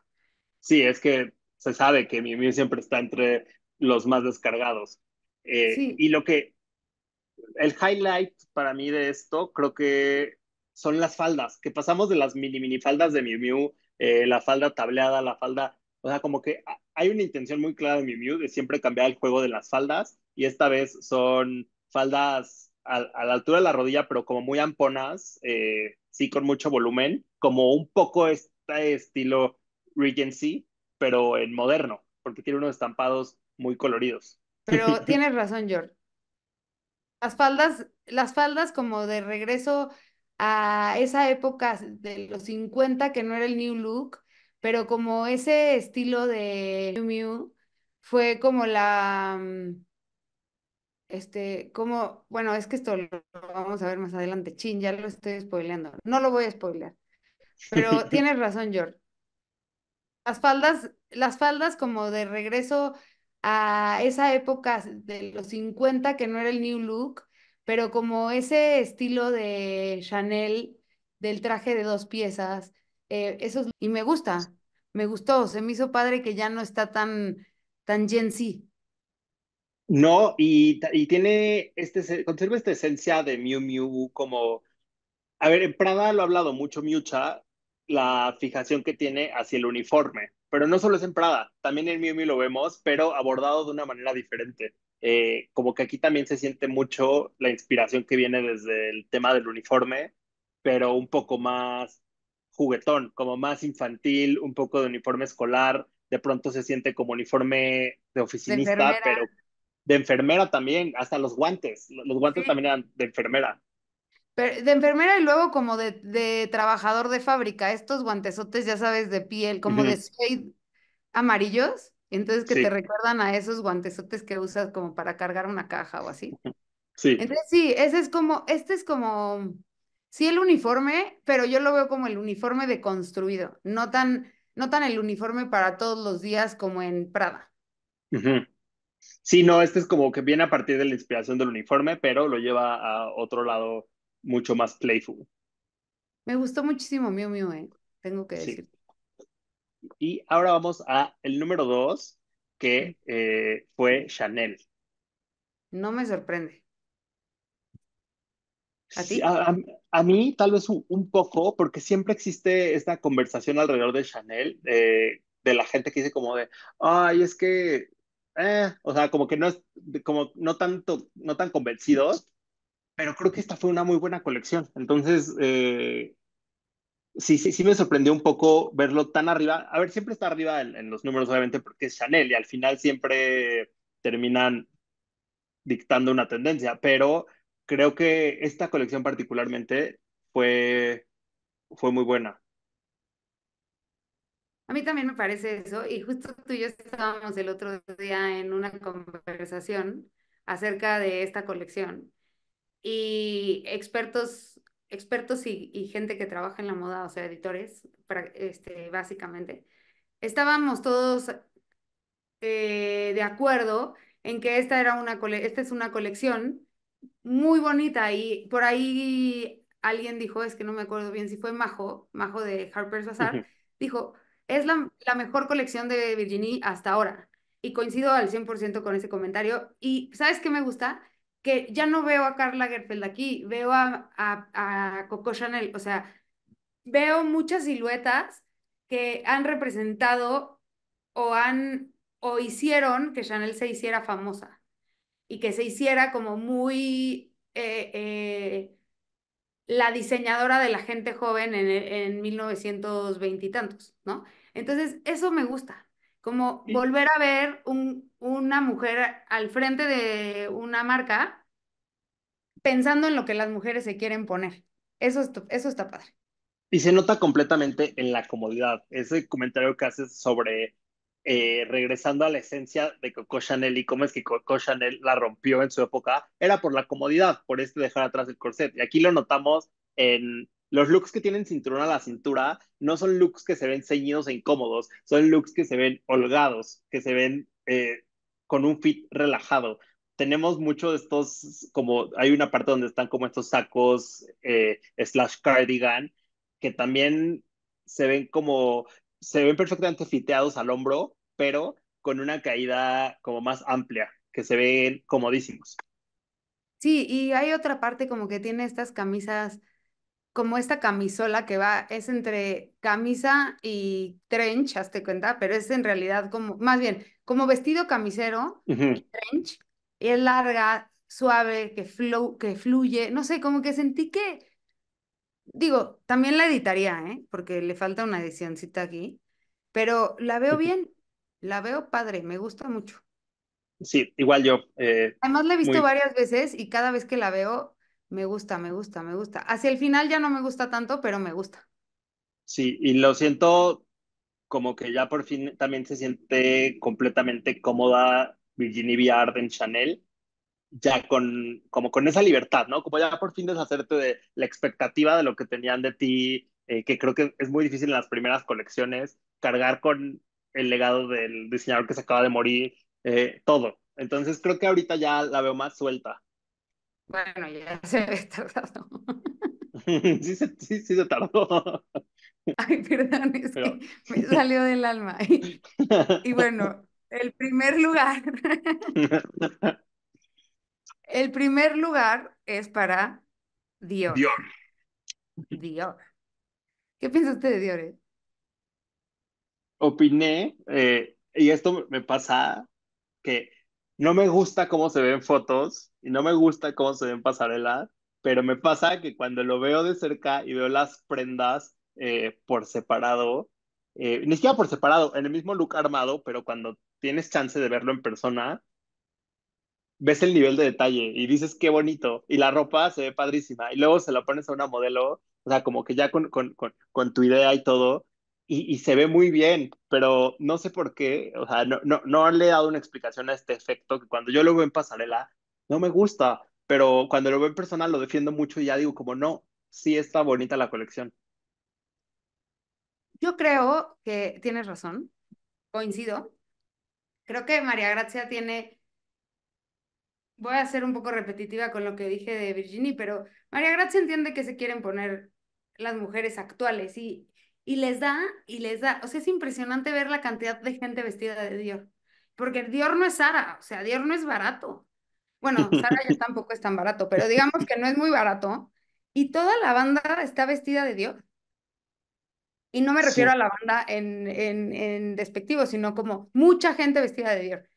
Sí, es que se sabe que Miu Miu siempre está entre los más descargados. Eh, y lo que, el highlight para mí de esto, creo que son las faldas, que pasamos de las mini mini faldas de Miu Miu, eh, la falda tableada, la falda, o sea, como que hay una intención muy clara de Miu Miu de siempre cambiar el juego de las faldas, y esta vez son faldas a, la altura de la rodilla, pero como muy amponas, eh, sí, con mucho volumen, como un poco este estilo Regency, pero en moderno, porque tiene unos estampados muy coloridos. Pero tienes razón, George. Las faldas, las faldas como de regreso a esa época de los 50 que no era el new look, pero como ese estilo de New Mew fue como la mm, este, como, bueno, es que esto lo vamos a ver más adelante. Chin, ya lo estoy spoileando. No lo voy a spoilear. Pero tienes razón, George. Las faldas, las faldas como de regreso a esa época de los 50 que no era el New Look, pero como ese estilo de Chanel, del traje de dos piezas, eh, eso y me gusta, me gustó, se me hizo padre que ya no está tan, tan Gen Z. No, y, y tiene, este, conserva esta esencia de Miu Miu como, a ver, en Prada lo ha hablado mucho mucha la fijación que tiene hacia el uniforme pero no solo es en Prada, también en Miu lo vemos, pero abordado de una manera diferente. Eh, como que aquí también se siente mucho la inspiración que viene desde el tema del uniforme, pero un poco más juguetón, como más infantil, un poco de uniforme escolar, de pronto se siente como uniforme de oficinista, pero de enfermera también, hasta los guantes, los guantes también eran de enfermera de enfermera y luego como de, trabajador de fábrica, estos guantesotes, ya sabes, de piel, como de suede amarillos, entonces que te recuerdan a esos guantesotes que usas como para cargar una caja o así. Sí. Entonces sí, ese es como, este es como, sí el uniforme, pero yo lo veo como el uniforme de construido, no tan, no tan el uniforme para todos los días como en Prada. Sí, no, este es como que viene a partir de la inspiración del uniforme, pero lo lleva a otro lado mucho más playful. Me gustó muchísimo Miu Miu, eh, tengo que decir. Y ahora vamos a el número dos, que eh, fue Chanel. No me sorprende. ¿A, ti? A, mí tal vez un, poco, porque siempre existe esta conversación alrededor de Chanel, eh, de la gente que dice como de, ay, es que, o sea, como que no es, como no tanto, no tan convencidos, pero creo que esta fue una muy buena colección. Entonces, eh, sí, sí, sí me sorprendió un poco verlo tan arriba. A ver, siempre está arriba en, los números, obviamente, porque es Chanel y al final siempre terminan dictando una tendencia, pero creo que esta colección particularmente fue, fue muy buena. A mí también me parece eso, y justo tú y yo estábamos el otro día en una conversación acerca de esta colección, y expertos, expertos y, gente que trabaja en la moda, o sea, editores, para, este, básicamente, estábamos todos eh, de acuerdo en que esta, era una esta es una colección muy bonita y por ahí alguien dijo, es que no me acuerdo bien si fue Majo, Majo de Harper's Bazaar, dijo, es la, la, mejor colección de Virginie hasta ahora. Y coincido al 100% con ese comentario. Y ¿sabes qué me gusta? que ya no veo a Carla gerfeld aquí, veo a, Coco Chanel, o sea, veo muchas siluetas que han representado o han o hicieron que Chanel se hiciera famosa y que se hiciera como muy eh, eh, la diseñadora de la gente joven en, 1920 y tantos, ¿no? Entonces, eso me gusta, como volver a ver un, una mujer al frente de una marca pensando en lo que las mujeres se quieren poner. Eso, eso está padre. Y se nota completamente en la comodidad. Ese comentario que haces sobre eh, regresando a la esencia de Coco Chanel y cómo es que Coco Chanel la rompió en su época, era por la comodidad, por este dejar atrás el corset. Y aquí lo notamos en los looks que tienen cinturón a la cintura, no son looks que se ven ceñidos e incómodos, son looks que se ven holgados, que se ven eh, con un fit relajado. Tenemos muchos de estos, como hay una parte donde están como estos sacos eh, slash cardigan, que también se ven como, se ven perfectamente fiteados al hombro, pero con una caída como más amplia, que se ven comodísimos. Sí, y hay otra parte como que tiene estas camisas como esta camisola que va, es entre camisa y trench, hazte cuenta, pero es en realidad como, más bien, como vestido camisero, trench, y es larga, suave, que, flow, que fluye, no sé, como que sentí que, digo, también la editaría, ¿eh? porque le falta una edicióncita aquí, pero la veo bien, la veo padre, me gusta mucho. Sí, igual yo. Eh, Además la he visto varias veces y cada vez que la veo me gusta, me gusta, me gusta. Hacia el final ya no me gusta tanto, pero me gusta. Sí, y lo siento como que ya por fin también se siente completamente cómoda Virginia Viard en Chanel, ya con, como con esa libertad, ¿no? Como ya por fin deshacerte de la expectativa de lo que tenían de ti, eh, que creo que es muy difícil en las primeras colecciones, cargar con el legado del diseñador que se acaba de morir, eh, todo. Entonces creo que ahorita ya la veo más suelta. Bueno, ya se ha tardado. sí, se, sí, se tardó. Ay, perdón, es que me salió del alma. Y, bueno, el primer lugar. el primer lugar es para Dior. Dior. Dior. ¿Qué piensa usted de Dior? Eh? Opiné, eh, y esto me pasa que no me gusta cómo se ven fotos y no me gusta cómo se ven pasarelas, pero me pasa que cuando lo veo de cerca y veo las prendas eh, por separado, eh, ni siquiera por separado, en el mismo look armado, pero cuando tienes chance de verlo en persona, ves el nivel de detalle y dices qué bonito, y la ropa se ve padrísima, y luego se la pones a una modelo, o sea, como que ya con, con tu idea y todo, y, se ve muy bien, pero no sé por qué, o sea, no, no, no le he dado una explicación a este efecto que cuando yo lo veo en pasarela, no me gusta, pero cuando lo veo en persona lo defiendo mucho y ya digo como no, sí está bonita la colección. Yo creo que tienes razón, coincido. Creo que María Gracia tiene, voy a ser un poco repetitiva con lo que dije de Virginie, pero María Gracia entiende que se quieren poner las mujeres actuales y y les da, y les da, o sea, es impresionante ver la cantidad de gente vestida de Dior, porque Dior no es Sara, o sea, Dior no es barato. Bueno, Sara ya tampoco es tan barato, pero digamos que no es muy barato. Y toda la banda está vestida de Dior. Y no me refiero a la banda en, en, en, despectivo, sino como mucha gente vestida de Dior.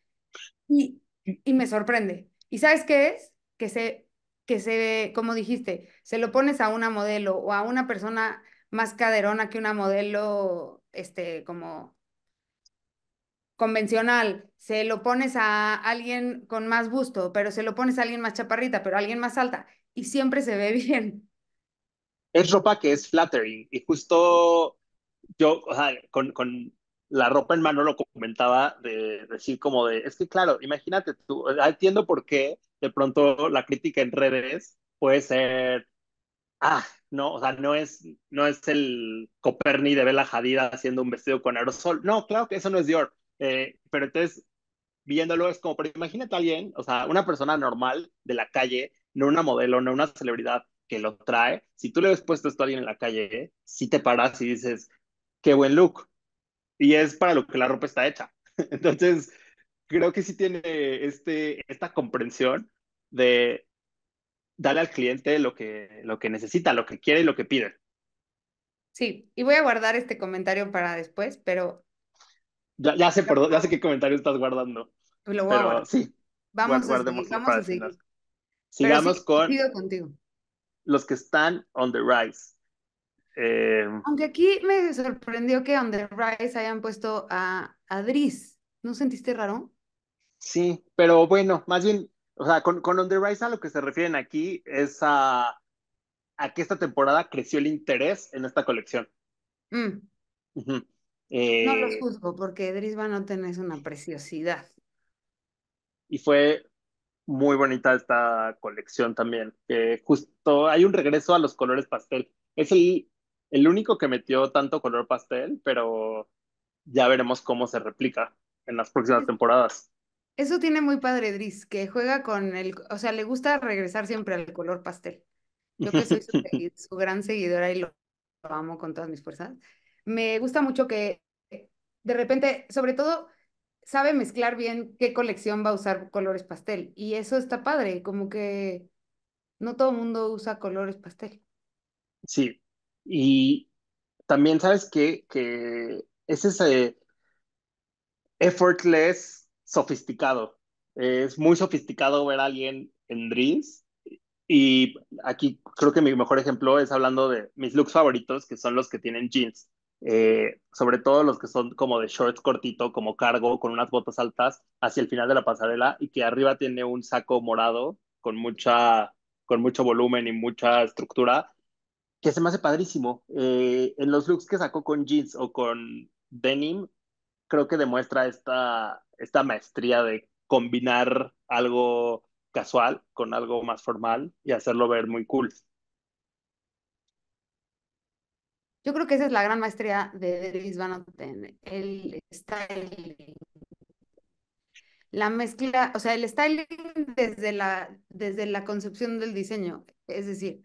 Y, y me sorprende. ¿Y sabes qué es? Que se, que se, como dijiste, se lo pones a una modelo o a una persona más caderona que una modelo, este, como convencional, se lo pones a alguien con más busto, pero se lo pones a alguien más chaparrita, pero alguien más alta, y siempre se ve bien. Es ropa que es flattering, y justo yo, o sea, con, la ropa en mano lo comentaba, de, de decir como de, es que claro, imagínate tú, entiendo por qué de pronto la crítica en redes puede ser ah, no, o sea, no es, no es el Coperni de Bella Hadid haciendo un vestido con aerosol. No, claro que eso no es Dior. Eh, pero entonces, viéndolo es como, pero imagínate a alguien, o sea, una persona normal de la calle, no una modelo, no una celebridad que lo trae. Si tú le ves puesto esto a alguien en la calle, si te paras y dices, qué buen look. Y es para lo que la ropa está hecha. Entonces, creo que sí tiene este, esta comprensión de darle al cliente lo que, lo que necesita, lo que quiere y lo que pide. Sí, y voy a guardar este comentario para después, pero... Ya, sé, ya sé qué comentario estás guardando. Pues lo voy a guardar. Sí, vamos a seguir. Sigamos con contigo. los que están on the rise. Em, Aunque aquí me sorprendió que on the rise hayan puesto a, Adris. ¿No sentiste raro? Sí, pero bueno, más bien o sea, con, con On Rise a lo que se refieren aquí es a, que esta temporada creció el interés en esta colección. Mm. no los eh, juzgo porque Drisba no tenés una preciosidad. Y fue muy bonita esta colección también. justo hay un regreso a los colores pastel. Es el único que metió tanto color pastel, pero ya veremos cómo se replica en las próximas temporadas. Eso tiene muy padre Driz, que juega con el, o sea, le gusta regresar siempre al color pastel. Yo que soy su, gran seguidora y lo, amo con todas mis fuerzas. Me gusta mucho que de repente, sobre todo, sabe mezclar bien qué colección va a usar colores pastel. Y eso está padre, como que no todo el mundo usa colores pastel. Sí, y también sabes que que es ese effortless sofisticado. Es muy sofisticado ver a alguien en jeans Y aquí creo que mi mejor ejemplo es hablando de mis looks favoritos, que son los que tienen jeans. Eh, sobre todo los que son como de shorts cortito, como cargo, con unas botas altas hacia el final de la pasarela y que arriba tiene un saco morado con, mucha, con mucho volumen y mucha estructura, que se me hace padrísimo. Eh, en los looks que sacó con jeans o con denim, creo que demuestra esta esta maestría de combinar algo casual con algo más formal y hacerlo ver muy cool. Yo creo que esa es la gran maestría de Dries Van el styling. La mezcla, o sea, el styling desde la, desde la concepción del diseño, es decir,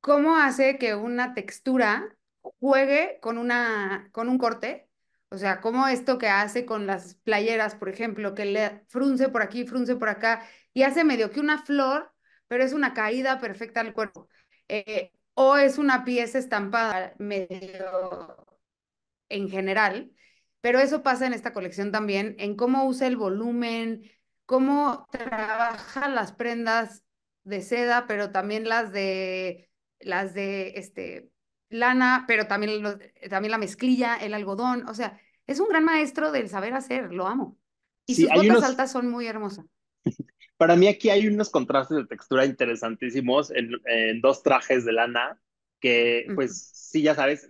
cómo hace que una textura juegue con, una, con un corte o sea, como esto que hace con las playeras, por ejemplo, que le frunce por aquí, frunce por acá, y hace medio que una flor, pero es una caída perfecta al cuerpo. Eh, o es una pieza estampada medio en general, pero eso pasa en esta colección también, en cómo usa el volumen, cómo trabaja las prendas de seda, pero también las de las de este lana, pero también, también la mezclilla, el algodón, o sea, es un gran maestro del saber hacer, lo amo. Y sus botas altas son muy hermosas. Para mí aquí hay unos contrastes de textura interesantísimos en, dos trajes de lana que, pues, sí, ya sabes,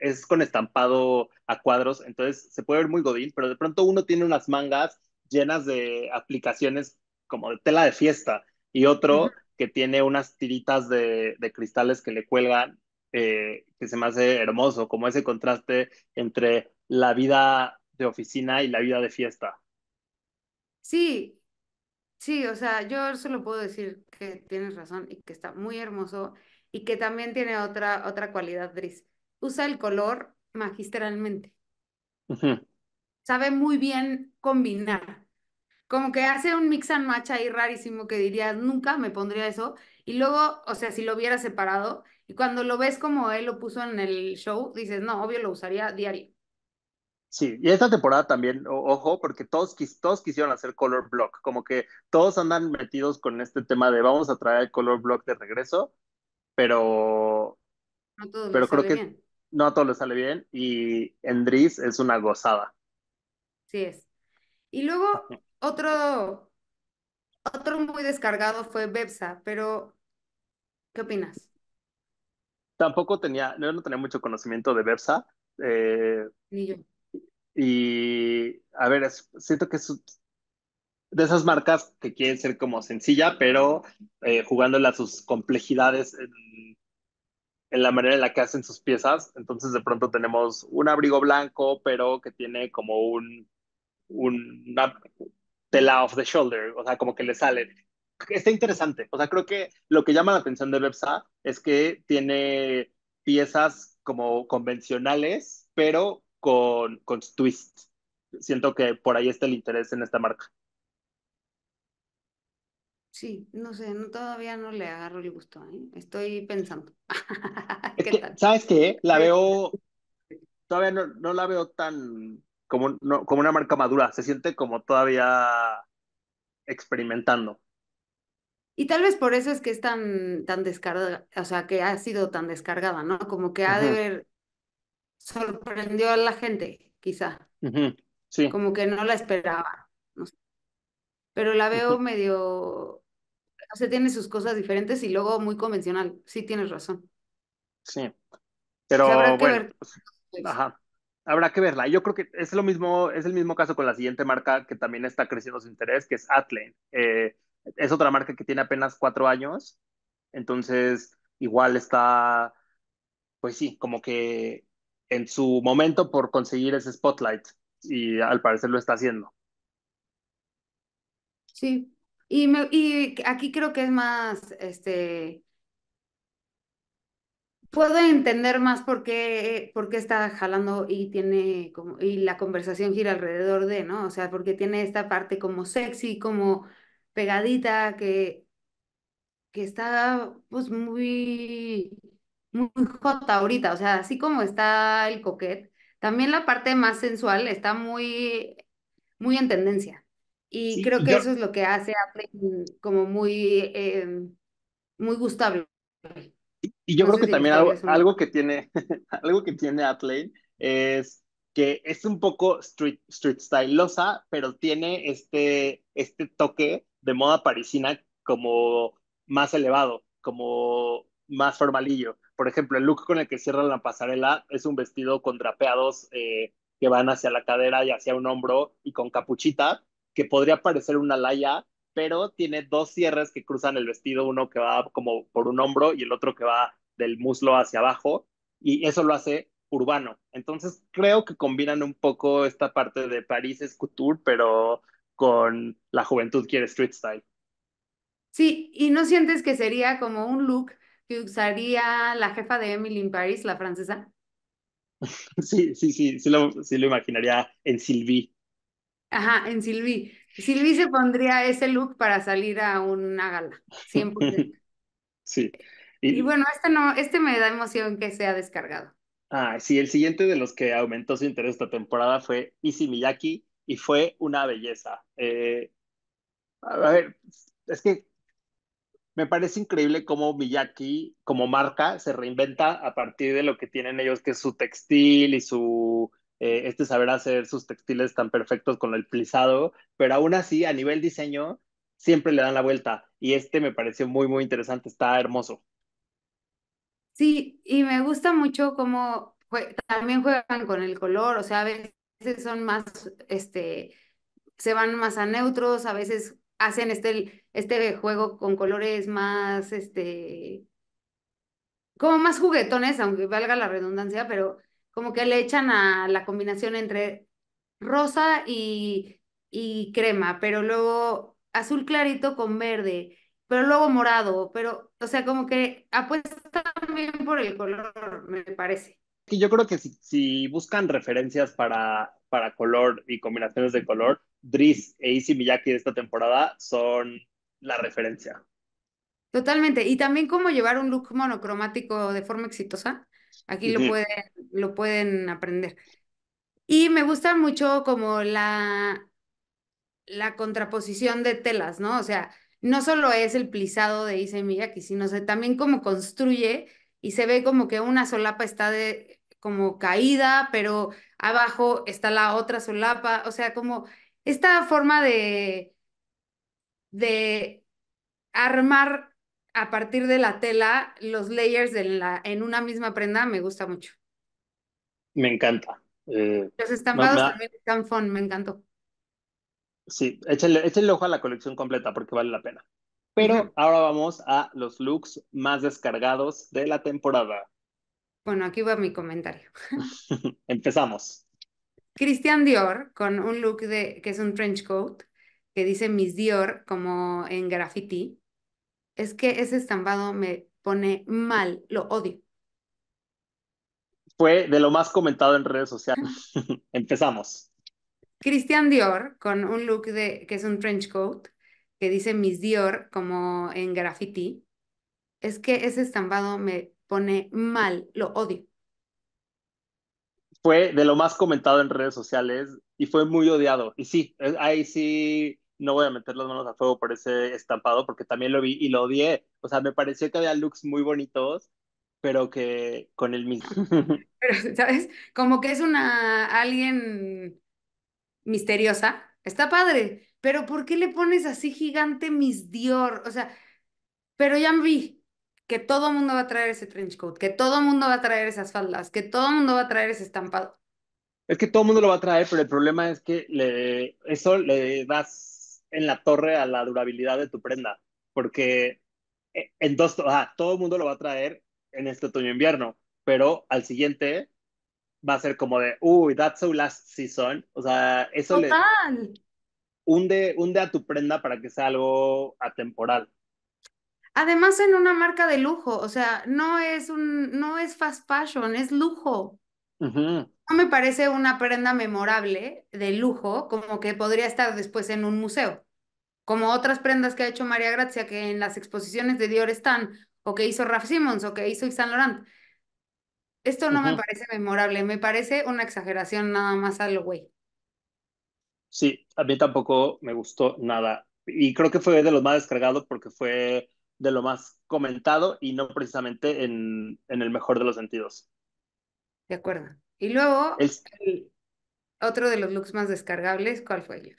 es con estampado a cuadros, entonces se puede ver muy godín, pero de pronto uno tiene unas mangas llenas de aplicaciones como de tela de fiesta y otro que tiene unas tiritas de, cristales que le cuelgan eh, que se me hace hermoso, como ese contraste entre la vida de oficina y la vida de fiesta. Sí, sí, o sea, yo solo puedo decir que tienes razón y que está muy hermoso y que también tiene otra, otra cualidad, Dris. Usa el color magistralmente. Sabe muy bien combinar. Como que hace un mix and match ahí rarísimo que dirías, nunca me pondría eso. Y luego, o sea, si lo hubiera separado y cuando lo ves como él lo puso en el show, dices, no, obvio lo usaría diario. Sí, y esta temporada también, ojo, porque todos, quis, todos quisieron hacer color block, como que todos andan metidos con este tema de vamos a traer color block de regreso, pero, no todo pero creo que no a todos le sale bien y Endris es una gozada. Sí es. Y luego otro, otro muy descargado fue Bebsa, pero ¿qué opinas? Tampoco tenía, no, no tenía mucho conocimiento de Bebsa. Eh, Ni yo y a ver, siento que es de esas marcas que quieren ser como sencilla, pero eh, jugándole a sus complejidades en, en la manera en la que hacen sus piezas. Entonces de pronto tenemos un abrigo blanco, pero que tiene como un, un una tela off the shoulder, o sea, como que le sale. Está interesante. O sea, creo que lo que llama la atención de Websa es que tiene piezas como convencionales, pero con, con Twist. Siento que por ahí está el interés en esta marca. Sí, no sé, todavía no le agarro el gusto, ¿eh? estoy pensando. ¿Qué ¿Sabes qué? La veo, todavía no, la veo tan como, no, como una marca madura, se siente como todavía experimentando. Y tal vez por eso es que es tan, tan descargada, o sea, que ha sido tan descargada, ¿no? Como que ha de ver, sorprendió a la gente, quizá. Sí. Como que no la esperaba. Pero la veo medio. se tiene sus cosas diferentes y luego muy convencional. Sí, tienes razón. Sí. Pero habrá Que pues, Ajá. Habrá que verla. Yo creo que es lo mismo, es el mismo caso con la siguiente marca que también está creciendo su interés, que es Atlane. Eh, es otra marca que tiene apenas cuatro años. Entonces, igual está, pues sí, como que en su momento por conseguir ese spotlight y al parecer lo está haciendo. Sí, y, y aquí creo que es más, este, puedo entender más por qué, por está jalando y tiene como, y la conversación gira alrededor de, ¿no? O sea, porque tiene esta parte como sexy, como pegadita, que, que está pues muy muy hot ahorita, o sea, así como está el coquet, también la parte más sensual está muy, muy en tendencia. Y creo que eso es lo que hace a como muy, eh, muy gustable. Y yo creo que también algo, algo, que tiene, algo que tiene Atlane es que es un poco street, street stylosa, pero tiene este, este toque de moda parisina como más elevado, como más formalillo. Por ejemplo, el look con el que cierran la pasarela es un vestido con drapeados eh, que van hacia la cadera y hacia un hombro y con capuchita, que podría parecer una laya, pero tiene dos cierres que cruzan el vestido, uno que va como por un hombro y el otro que va del muslo hacia abajo, y eso lo hace urbano. Entonces creo que combinan un poco esta parte de París es couture, pero con la juventud quiere street style. Sí, y no sientes que sería como un look que usaría la jefa de Emily in Paris, la francesa. Sí, sí, sí, sí lo, imaginaría en Sylvie. Ajá, en Sylvie. Sylvie se pondría ese look para salir a una gala, 100%. sí. Y, bueno, este, no, este me da emoción que sea descargado. Ah, sí, el siguiente de los que aumentó su interés esta temporada fue Izzy Miyaki y fue una belleza. Eh, a ver, es que me parece increíble cómo Miyaki, como marca, se reinventa a partir de lo que tienen ellos, que es su textil y su eh, este saber hacer sus textiles tan perfectos con el plisado, pero aún así, a nivel diseño, siempre le dan la vuelta. Y este me pareció muy, muy interesante, está hermoso. Sí, y me gusta mucho cómo también juegan con el color, o sea, a veces son más, este, se van más a neutros, a veces hacen este, este juego con colores más, este, como más juguetones, aunque valga la redundancia, pero como que le echan a la combinación entre rosa y, crema, pero luego azul clarito con verde, pero luego morado, pero, o sea, como que apuestan bien por el color, me parece. yo creo que si, buscan referencias para, para color y combinaciones de color, Driz e Izzy Miyake de esta temporada son la referencia. Totalmente. Y también cómo llevar un look monocromático de forma exitosa. Aquí lo, pueden, lo pueden aprender. Y me gusta mucho como la, la contraposición de telas, ¿no? O sea, no solo es el plisado de Issey Miyake, sino también cómo construye y se ve como que una solapa está de, como caída, pero abajo está la otra solapa, o sea, como esta forma de, de armar a partir de la tela los layers de la, en una misma prenda me gusta mucho. Me encanta. Eh, los estampados también están fun, me encantó. Sí, échale, ojo a la colección completa porque vale la pena. Pero ahora vamos a los looks más descargados de la temporada. Bueno, aquí va mi comentario. Empezamos. Christian Dior con un look de, que es un trench coat, que dice Miss Dior como en graffiti. Es que ese estampado me pone mal, lo odio. Fue de lo más comentado en redes sociales. Empezamos. Christian Dior con un look de, que es un trench coat, que dice Miss Dior como en graffiti. Es que ese estampado me pone mal, lo odio fue de lo más comentado en redes sociales y fue muy odiado. Y sí, eh, ahí sí no voy a meter las manos a fuego por ese estampado porque también lo vi y lo odié. O sea, me pareció que había looks muy bonitos, pero que con el mismo. Pero, ¿sabes? Como que es una alguien misteriosa. Está padre, pero ¿por qué le pones así gigante mis Dior? O sea, pero ya me vi, que todo el mundo va a traer ese trench coat, que todo el mundo va a traer esas faldas, que todo el mundo va a traer ese estampado. Es que todo el mundo lo va a traer, pero el problema es que le, eso le das en la torre a la durabilidad de tu prenda, porque eh, en dos, ah, todo el mundo lo va a traer en este otoño-invierno, e pero al siguiente va a ser como de, uy, that's so last season. O sea, eso le hunde, hunde a tu prenda para que sea algo atemporal. Además, en una marca de lujo, o sea, no es un, no es fast fashion, es lujo. No me parece una prenda memorable de lujo, como que podría estar después en un museo. Como otras prendas que ha hecho María Gracia, que en las exposiciones de Dior están, o que hizo Raf Simmons, o que hizo Yves Saint Laurent. Esto no me parece memorable, me parece una exageración nada más al güey. Sí, a mí tampoco me gustó nada. Y creo que fue de los más descargados porque fue de lo más comentado y no precisamente en, el mejor de los sentidos. De acuerdo. Y luego, el, otro de los looks más descargables, ¿cuál fue ayer?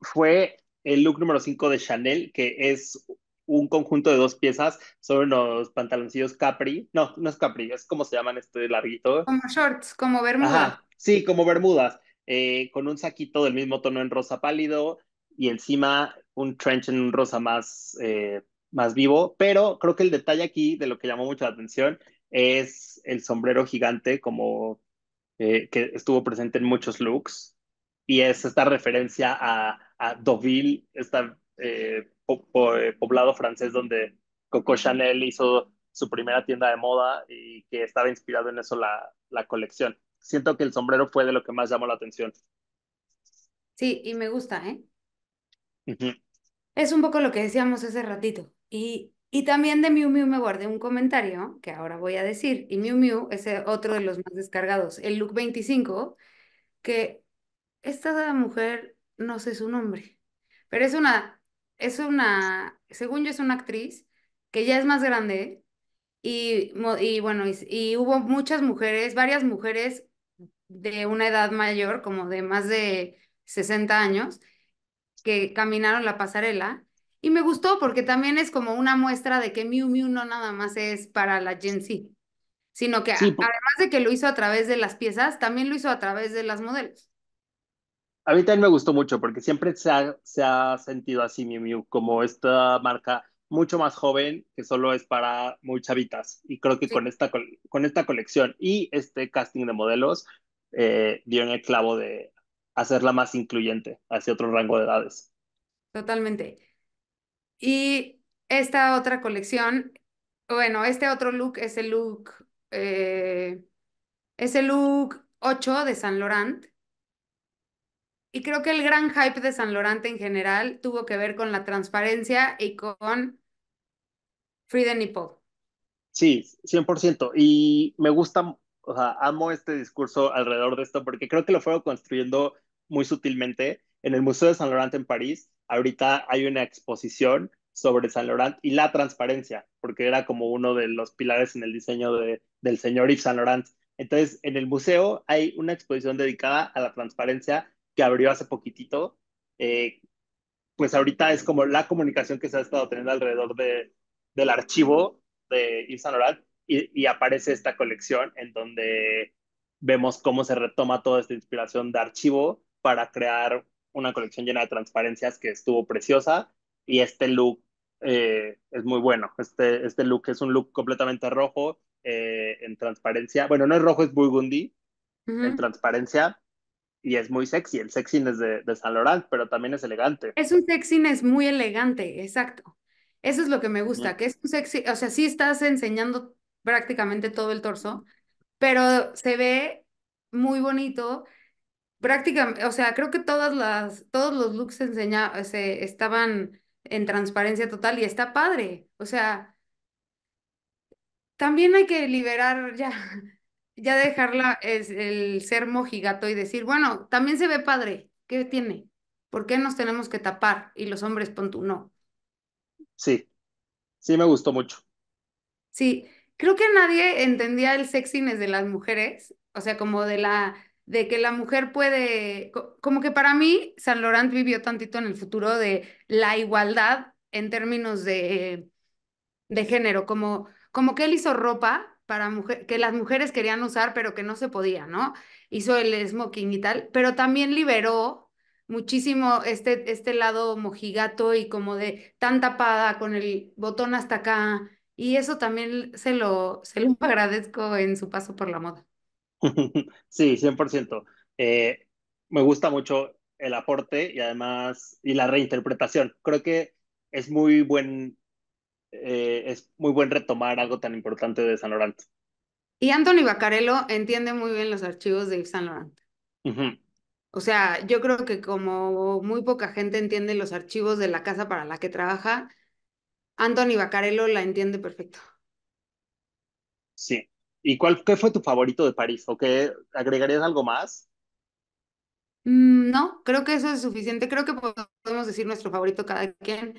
Fue el look número 5 de Chanel, que es un conjunto de dos piezas sobre unos pantaloncillos Capri. No, no es Capri, es como se llaman este larguito. Como shorts, como bermudas. sí, como bermudas. Eh, con un saquito del mismo tono en rosa pálido y encima un trench en rosa más eh, más vivo, pero creo que el detalle aquí de lo que llamó mucho la atención es el sombrero gigante como eh, que estuvo presente en muchos looks y es esta referencia a, a Deauville, este poblado francés donde Coco Chanel hizo su primera tienda de moda y que estaba inspirado en eso la, colección. Siento que el sombrero fue de lo que más llamó la atención. Sí, y me gusta, ¿eh? Es un poco lo que decíamos hace ratito. Y, también de Miu Miu me guardé un comentario que ahora voy a decir. Y Miu Miu es eh, otro de los más descargados, el Look 25, que esta mujer no sé su nombre, pero es una, es una, según yo es una actriz que ya es más grande y, y bueno, y hubo muchas mujeres, varias mujeres de una edad mayor, como de más de 60 años, que caminaron la pasarela y me gustó porque también es como una muestra de que Miu Miu no nada más es para la Gen Z, sino que además de que lo hizo a través de las piezas, también lo hizo a través de las modelos. A mí también me gustó mucho porque siempre se ha, sentido así Miu Miu, como esta marca mucho más joven que solo es para muy chavitas. Y creo que con, esta, con esta colección y este casting de modelos eh, dio dieron el clavo de hacerla más incluyente hacia otro rango de edades. Totalmente. Y esta otra colección, bueno, este otro look es el look, eh, look 8 de San Laurent. Y creo que el gran hype de San Laurent en general tuvo que ver con la transparencia y con freedom Nipple. Sí, 100%. Y me gusta, o sea, amo este discurso alrededor de esto porque creo que lo fueron construyendo muy sutilmente en el Museo de San Laurent en París, ahorita hay una exposición sobre San Laurent y la transparencia, porque era como uno de los pilares en el diseño del señor Yves Saint Laurent. Entonces, en el museo hay una exposición dedicada a la transparencia que abrió hace poquitito. Eh, pues ahorita es como la comunicación que se ha estado teniendo alrededor de, del archivo de Yves Saint Laurent y, y, aparece esta colección en donde vemos cómo se retoma toda esta inspiración de archivo para crear una colección llena de transparencias que estuvo preciosa y este look eh, es muy bueno. Este, este look es un look completamente rojo eh, en transparencia. Bueno, no es rojo, es burgundy en transparencia y es muy sexy. El sexiness de, de San Laurent, pero también es elegante. Es un sexiness muy elegante, exacto. Eso es lo que me gusta, que es un sexy, o sea, sí estás enseñando prácticamente todo el torso, pero se ve muy bonito prácticamente, o sea, creo que todas las, todos los looks estaban en transparencia total y está padre. O sea, también hay que liberar ya, ya dejarla es el ser mojigato y decir, bueno, también se ve padre, ¿qué tiene? ¿Por qué nos tenemos que tapar? Y los hombres pon tú no. Sí, sí me gustó mucho. Sí, creo que nadie entendía el sexiness de las mujeres, o sea, como de la de que la mujer puede, como que para mí San Laurent vivió tantito en el futuro de la igualdad en términos de, de género, como, como que él hizo ropa para mujer, que las mujeres querían usar pero que no se podía, ¿no? Hizo el smoking y tal, pero también liberó muchísimo este, este lado mojigato y como de tan tapada con el botón hasta acá, y eso también se lo, se lo agradezco en su paso por la moda. Sí, 100%. Eh, me gusta mucho el aporte y además y la reinterpretación. Creo que es muy buen eh, es muy buen retomar algo tan importante de San Laurent. Y Anthony Bacarello entiende muy bien los archivos de San Saint Laurent. O sea, yo creo que como muy poca gente entiende los archivos de la casa para la que trabaja, Anthony Bacarello la entiende perfecto. Sí, ¿Y cuál qué fue tu favorito de París? ¿O qué agregarías algo más? Mm, no, creo que eso es suficiente. Creo que podemos decir nuestro favorito cada quien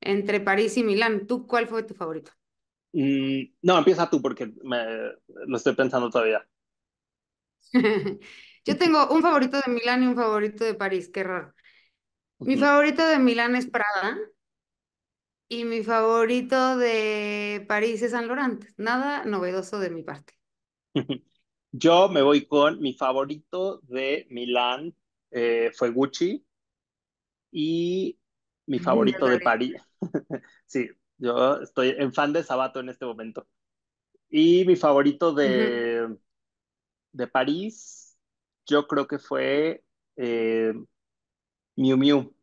entre París y Milán. ¿Tú cuál fue tu favorito? Mm, no, empieza tú porque me, lo estoy pensando todavía. Yo tengo un favorito de Milán y un favorito de París, qué raro. Mi favorito de Milán es Prada, y mi favorito de París es San Laurent. Nada novedoso de mi parte. Yo me voy con mi favorito de Milán, eh, fue Gucci. Y mi favorito de París. sí, yo estoy en fan de Sabato en este momento. Y mi favorito de, de París, yo creo que fue eh, Miu Miu.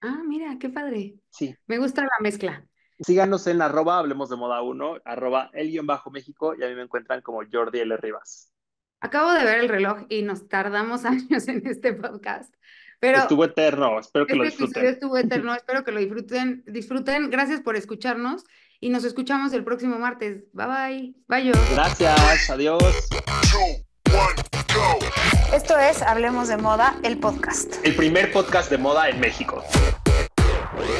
Ah, mira, qué padre. Sí. Me gusta la mezcla. Síganos en arroba hablemos de moda 1, arroba el bajo México y a mí me encuentran como Jordi L. Rivas. Acabo de ver el reloj y nos tardamos años en este podcast. Pero estuvo eterno, espero que lo este disfruten. Estuvo eterno, espero que lo disfruten. Disfruten, gracias por escucharnos y nos escuchamos el próximo martes. Bye bye. Bye Gracias, adiós. Esto es Hablemos de Moda, el podcast. El primer podcast de moda en México.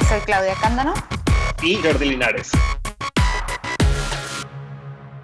Soy Claudia Cándano. Y Jordi Linares.